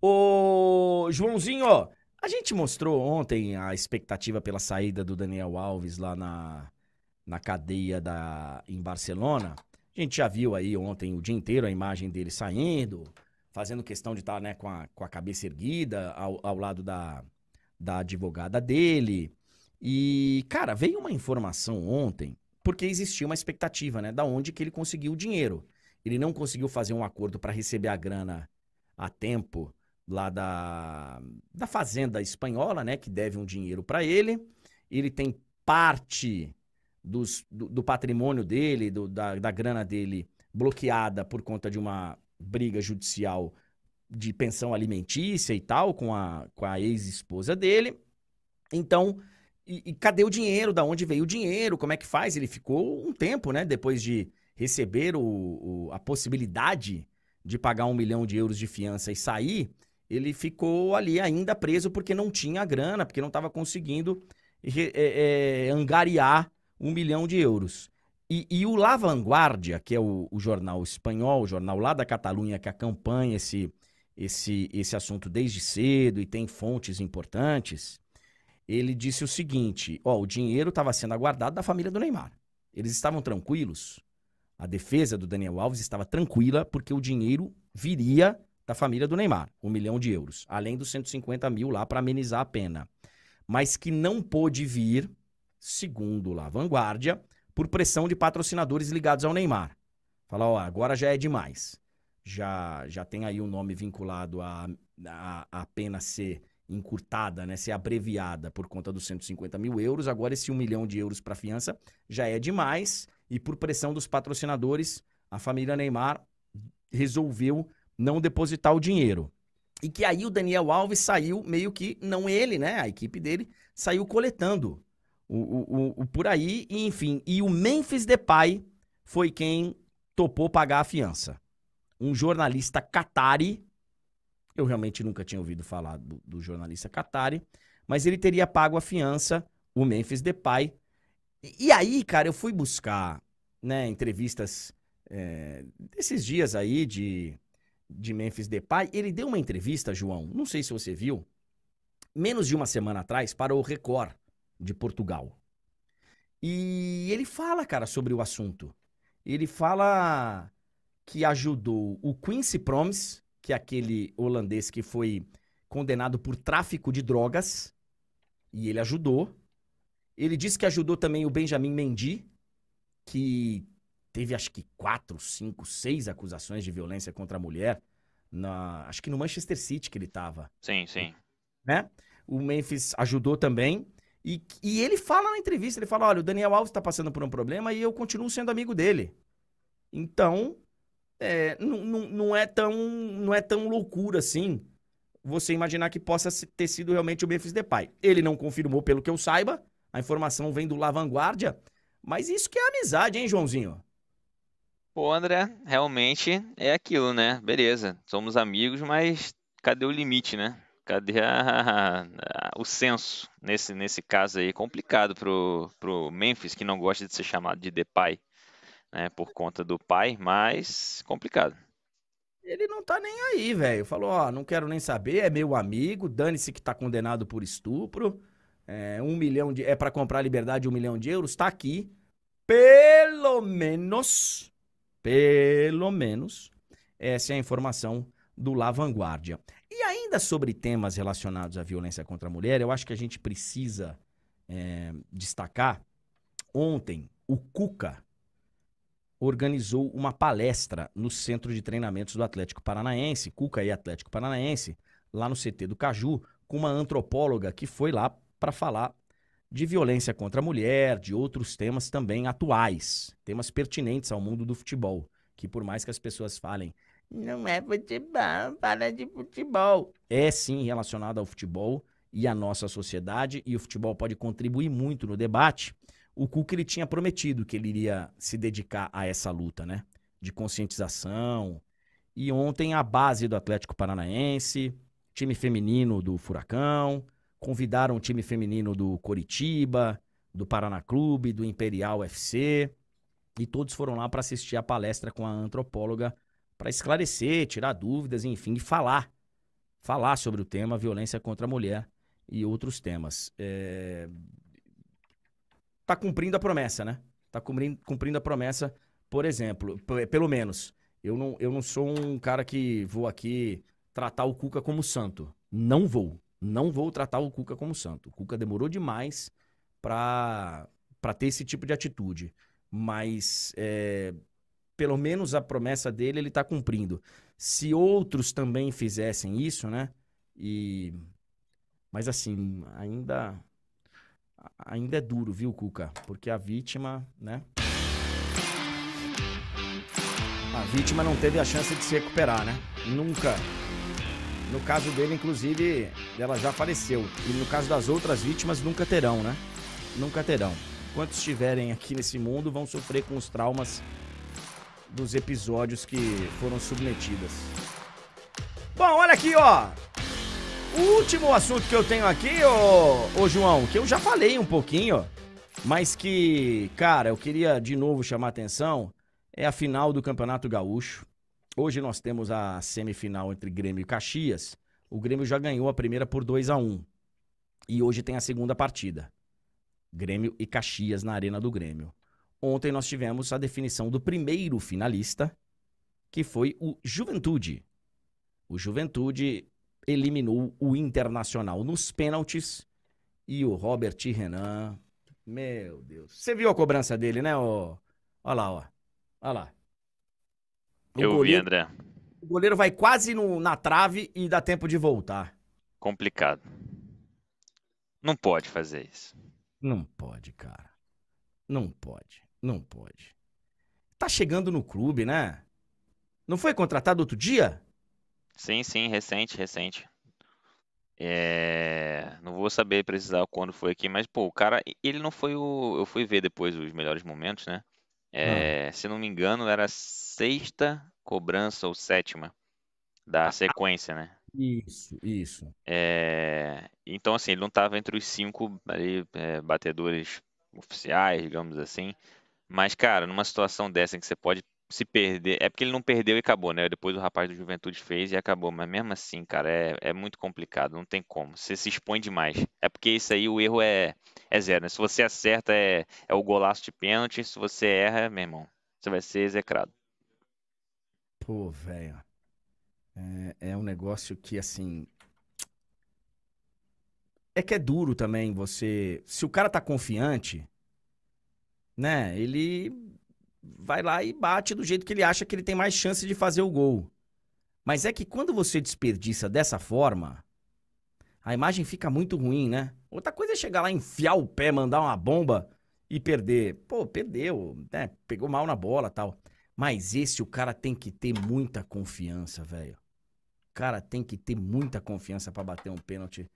Ô, Joãozinho, ó, a gente mostrou ontem a expectativa pela saída do Daniel Alves lá na, na cadeia da, em Barcelona. A gente já viu aí ontem o dia inteiro a imagem dele saindo, fazendo questão de estar tá, né, com, a, com a cabeça erguida ao, ao lado da, da advogada dele. E, cara, veio uma informação ontem, porque existia uma expectativa, né? Da onde que ele conseguiu o dinheiro ele não conseguiu fazer um acordo para receber a grana a tempo lá da, da fazenda espanhola, né, que deve um dinheiro para ele. Ele tem parte dos, do, do patrimônio dele, do, da, da grana dele bloqueada por conta de uma briga judicial de pensão alimentícia e tal com a, com a ex-esposa dele. Então, e, e, cadê o dinheiro? Da onde veio o dinheiro? Como é que faz? Ele ficou um tempo, né, depois de receber o, o, a possibilidade de pagar um milhão de euros de fiança e sair, ele ficou ali ainda preso porque não tinha a grana, porque não estava conseguindo é, é, angariar um milhão de euros. E, e o La Vanguardia, que é o, o, jornal espanhol, o jornal lá da Catalunha que acompanha esse, esse, esse assunto desde cedo e tem fontes importantes, ele disse o seguinte: ó, o dinheiro estava sendo aguardado da família do Neymar. Eles estavam tranquilos a defesa do Daniel Alves estava tranquila porque o dinheiro viria da família do Neymar, um milhão de euros, além dos 150 mil lá para amenizar a pena. Mas que não pôde vir, segundo lá a Vanguardia, por pressão de patrocinadores ligados ao Neymar. Falar, ó, agora já é demais. Já, já tem aí o um nome vinculado a, a, a pena ser encurtada, né, ser abreviada por conta dos 150 mil euros. Agora, esse um milhão de euros para fiança já é demais e por pressão dos patrocinadores, a família Neymar resolveu não depositar o dinheiro. E que aí o Daniel Alves saiu meio que, não ele, né? A equipe dele saiu coletando o, o, o por aí, e, enfim. E o Memphis Depay foi quem topou pagar a fiança. Um jornalista catari, eu realmente nunca tinha ouvido falar do, do jornalista catari, mas ele teria pago a fiança, o Memphis Depay. E, e aí, cara, eu fui buscar né, entrevistas é, desses dias aí de, de Memphis Depay, ele deu uma entrevista, João, não sei se você viu, menos de uma semana atrás, para o Record de Portugal. E ele fala, cara, sobre o assunto. Ele fala que ajudou o Quincy Promes, que é aquele holandês que foi condenado por tráfico de drogas, e ele ajudou. Ele disse que ajudou também o Benjamin Mendy, que teve acho que quatro, cinco, seis acusações de violência contra a mulher. Na, acho que no Manchester City que ele estava. Sim, sim. Né? O Memphis ajudou também. E, e ele fala na entrevista, ele fala, olha, o Daniel Alves está passando por um problema e eu continuo sendo amigo dele. Então, é, não é tão não é tão loucura assim você imaginar que possa ter sido realmente o Memphis Depay. Ele não confirmou, pelo que eu saiba, a informação vem do La Vanguardia, mas isso que é amizade, hein, Joãozinho? Pô, André, realmente é aquilo, né? Beleza, somos amigos, mas cadê o limite, né? Cadê a, a, o senso nesse, nesse caso aí? Complicado pro, pro Memphis, que não gosta de ser chamado de pai, né? Por conta do pai, mas complicado. Ele não tá nem aí, velho. Falou, ó, não quero nem saber, é meu amigo, dane-se que tá condenado por estupro é, um milhão de. É para comprar a liberdade um milhão de euros, está aqui. Pelo menos. Pelo menos. Essa é a informação do La Vanguardia. E ainda sobre temas relacionados à violência contra a mulher, eu acho que a gente precisa é, destacar. Ontem, o Cuca organizou uma palestra no Centro de Treinamentos do Atlético Paranaense, Cuca e Atlético Paranaense, lá no CT do Caju, com uma antropóloga que foi lá para falar de violência contra a mulher, de outros temas também atuais, temas pertinentes ao mundo do futebol, que por mais que as pessoas falem, não é futebol, para de futebol. É sim relacionado ao futebol e à nossa sociedade, e o futebol pode contribuir muito no debate. O Cuca ele tinha prometido que ele iria se dedicar a essa luta, né? De conscientização. E ontem a base do Atlético Paranaense, time feminino do Furacão, Convidaram o time feminino do Coritiba, do Paraná Clube, do Imperial FC, e todos foram lá para assistir a palestra com a antropóloga para esclarecer, tirar dúvidas, enfim, e falar. Falar sobre o tema violência contra a mulher e outros temas. É... Tá cumprindo a promessa, né? Tá cumprindo, cumprindo a promessa, por exemplo, pelo menos. Eu não, eu não sou um cara que vou aqui tratar o Cuca como santo. Não vou não vou tratar o Cuca como santo. O Cuca demorou demais para ter esse tipo de atitude. Mas é, pelo menos a promessa dele ele está cumprindo. Se outros também fizessem isso, né? E mas assim, ainda ainda é duro, viu, Cuca? Porque a vítima, né? A vítima não teve a chance de se recuperar, né? Nunca no caso dele, inclusive, ela já faleceu. E no caso das outras vítimas, nunca terão, né? Nunca terão. Enquanto estiverem aqui nesse mundo, vão sofrer com os traumas dos episódios que foram submetidas. Bom, olha aqui, ó. O último assunto que eu tenho aqui, ô, ô João, que eu já falei um pouquinho, mas que, cara, eu queria de novo chamar a atenção, é a final do Campeonato Gaúcho. Hoje nós temos a semifinal entre Grêmio e Caxias. O Grêmio já ganhou a primeira por 2 a 1 E hoje tem a segunda partida. Grêmio e Caxias na Arena do Grêmio. Ontem nós tivemos a definição do primeiro finalista, que foi o Juventude. O Juventude eliminou o Internacional nos pênaltis e o Robert Renan. Meu Deus. Você viu a cobrança dele, né? Ó, ó lá, ó. Olha lá eu goleiro, vi, André. O goleiro vai quase no, na trave e dá tempo de voltar. Complicado. Não pode fazer isso. Não pode, cara. Não pode. Não pode. Tá chegando no clube, né? Não foi contratado outro dia? Sim, sim, recente, recente. É... Não vou saber precisar quando foi aqui, mas, pô, o cara, ele não foi o. Eu fui ver depois os melhores momentos, né? É, Se não me engano, era a sexta cobrança ou sétima da ah, sequência, né? Isso, isso. É, então, assim, ele não estava entre os cinco ali, é, batedores oficiais, digamos assim. Mas, cara, numa situação dessa em que você pode se perder. É porque ele não perdeu e acabou, né? Depois o rapaz do Juventude fez e acabou. Mas mesmo assim, cara, é, é muito complicado. Não tem como. Você se expõe demais. É porque isso aí, o erro é, é zero. Né? Se você acerta, é, é o golaço de pênalti. Se você erra, meu irmão, você vai ser execrado. Pô, velho. É, é um negócio que, assim. É que é duro também você. Se o cara tá confiante, né? Ele vai lá e bate do jeito que ele acha que ele tem mais chance de fazer o gol. Mas é que quando você desperdiça dessa forma, a imagem fica muito ruim, né? Outra coisa é chegar lá, enfiar o pé, mandar uma bomba e perder. Pô, perdeu, né? Pegou mal na bola tal. Mas esse o cara tem que ter muita confiança, velho. O cara tem que ter muita confiança para bater um pênalti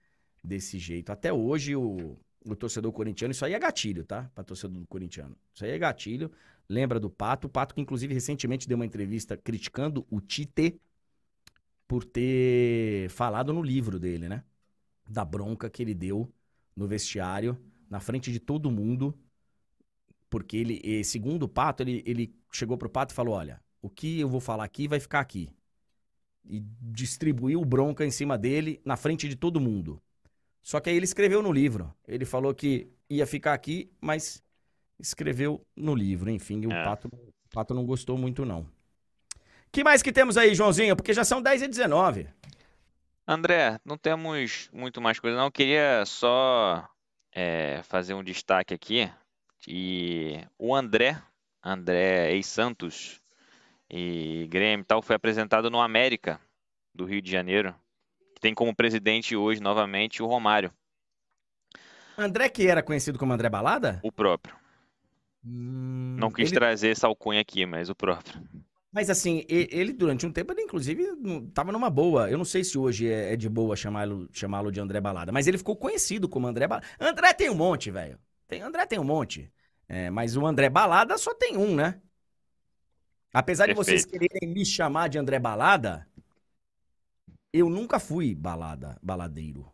desse jeito. Até hoje o, o torcedor corintiano, isso aí é gatilho, tá? Pra torcedor do corintiano. Isso aí é gatilho. Lembra do Pato? O Pato que, inclusive, recentemente deu uma entrevista criticando o Tite por ter falado no livro dele, né? Da bronca que ele deu no vestiário, na frente de todo mundo. Porque ele, segundo o Pato, ele, ele chegou pro Pato e falou: Olha, o que eu vou falar aqui vai ficar aqui. E distribuiu bronca em cima dele, na frente de todo mundo. Só que aí ele escreveu no livro. Ele falou que ia ficar aqui, mas escreveu no livro. Enfim, o, é. Pato, o Pato não gostou muito, não. que mais que temos aí, Joãozinho? Porque já são 10 e 19. André, não temos muito mais coisa, não. Eu queria só é, fazer um destaque aqui. E o André, André e Santos e Grêmio e tal, foi apresentado no América do Rio de Janeiro, que tem como presidente hoje novamente o Romário. André que era conhecido como André Balada? O próprio. Hum, não quis ele... trazer essa alcunha aqui, mas o próprio. Mas assim, ele durante um tempo, ele, inclusive, estava numa boa. Eu não sei se hoje é, é de boa chamá-lo chamá de André Balada, mas ele ficou conhecido como André Balada. André tem um monte, velho. Tem, André tem um monte. É, mas o André Balada só tem um, né? Apesar Perfeito. de vocês quererem me chamar de André Balada, eu nunca fui balada, baladeiro.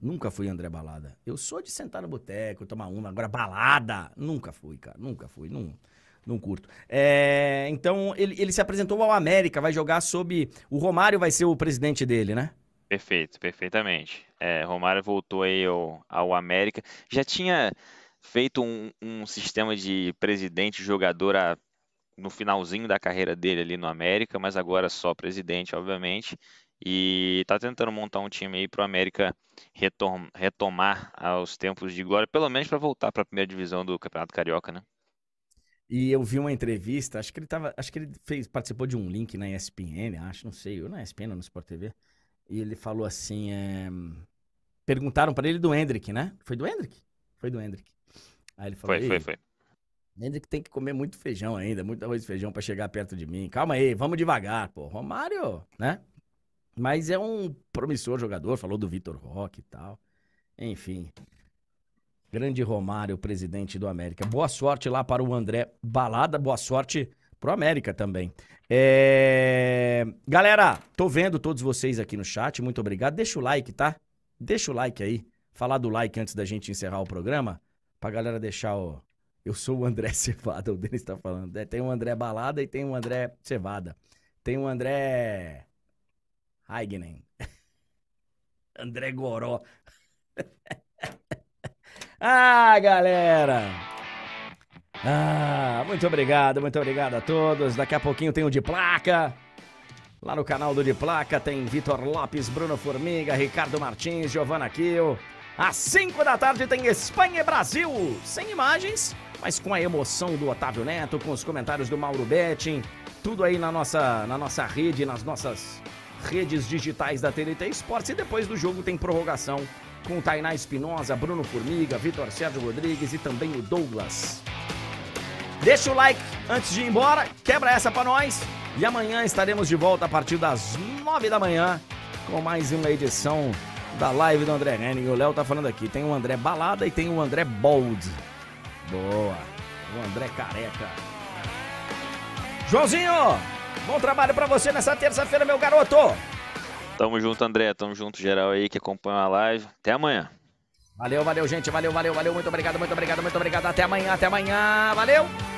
Nunca fui André Balada. Eu sou de sentar no boteco, tomar uma, agora balada. Nunca fui, cara. Nunca fui. Não, não curto. É, então, ele, ele se apresentou ao América, vai jogar sob. O Romário vai ser o presidente dele, né? Perfeito, perfeitamente. É, Romário voltou aí ao, ao América. Já tinha feito um, um sistema de presidente jogador a, no finalzinho da carreira dele ali no América, mas agora só presidente, obviamente e está tentando montar um time aí para o América retom retomar aos tempos de glória, pelo menos para voltar para a primeira divisão do Campeonato Carioca, né? E eu vi uma entrevista, acho que ele tava, acho que ele fez, participou de um link na ESPN, acho, não sei, ou na ESPN ou no Sport TV, e ele falou assim, é... perguntaram para ele do Hendrick, né? Foi do Hendrick? Foi do Hendrick. Aí ele falou, foi, foi, foi. Hendrick tem que comer muito feijão ainda, muito arroz e feijão para chegar perto de mim. Calma aí, vamos devagar, pô. Romário, né? Mas é um promissor jogador, falou do Vitor Roque e tal. Enfim. Grande Romário, presidente do América. Boa sorte lá para o André Balada, boa sorte pro América também. É... Galera, tô vendo todos vocês aqui no chat, muito obrigado. Deixa o like, tá? Deixa o like aí. Falar do like antes da gente encerrar o programa, pra galera deixar o... Eu sou o André Cevada, o Denis tá falando. É, tem o André Balada e tem o André Cevada. Tem o André Heignen. André Goró. ah, galera! Ah, muito obrigado, muito obrigado a todos. Daqui a pouquinho tem o de placa. Lá no canal do De Placa tem Vitor Lopes, Bruno Formiga, Ricardo Martins, Giovana Kiel. Às 5 da tarde tem Espanha e Brasil. Sem imagens, mas com a emoção do Otávio Neto, com os comentários do Mauro Betting. Tudo aí na nossa, na nossa rede, nas nossas redes digitais da TNT Esportes. E depois do jogo tem prorrogação com Tainá Espinosa, Bruno Formiga, Vitor Sérgio Rodrigues e também o Douglas. Deixa o like antes de ir embora, quebra essa para nós. E amanhã estaremos de volta a partir das nove da manhã com mais uma edição da live do André Henning. O Léo tá falando aqui, tem o André Balada e tem o André Bold. Boa. O André Careca. Joãozinho, Bom trabalho para você nessa terça-feira, meu garoto. Tamo junto, André. Tamo junto, geral aí que acompanha a live. Até amanhã. Valeu, valeu, gente. Valeu, valeu, valeu. Muito obrigado, muito obrigado, muito obrigado. Até amanhã, até amanhã. Valeu.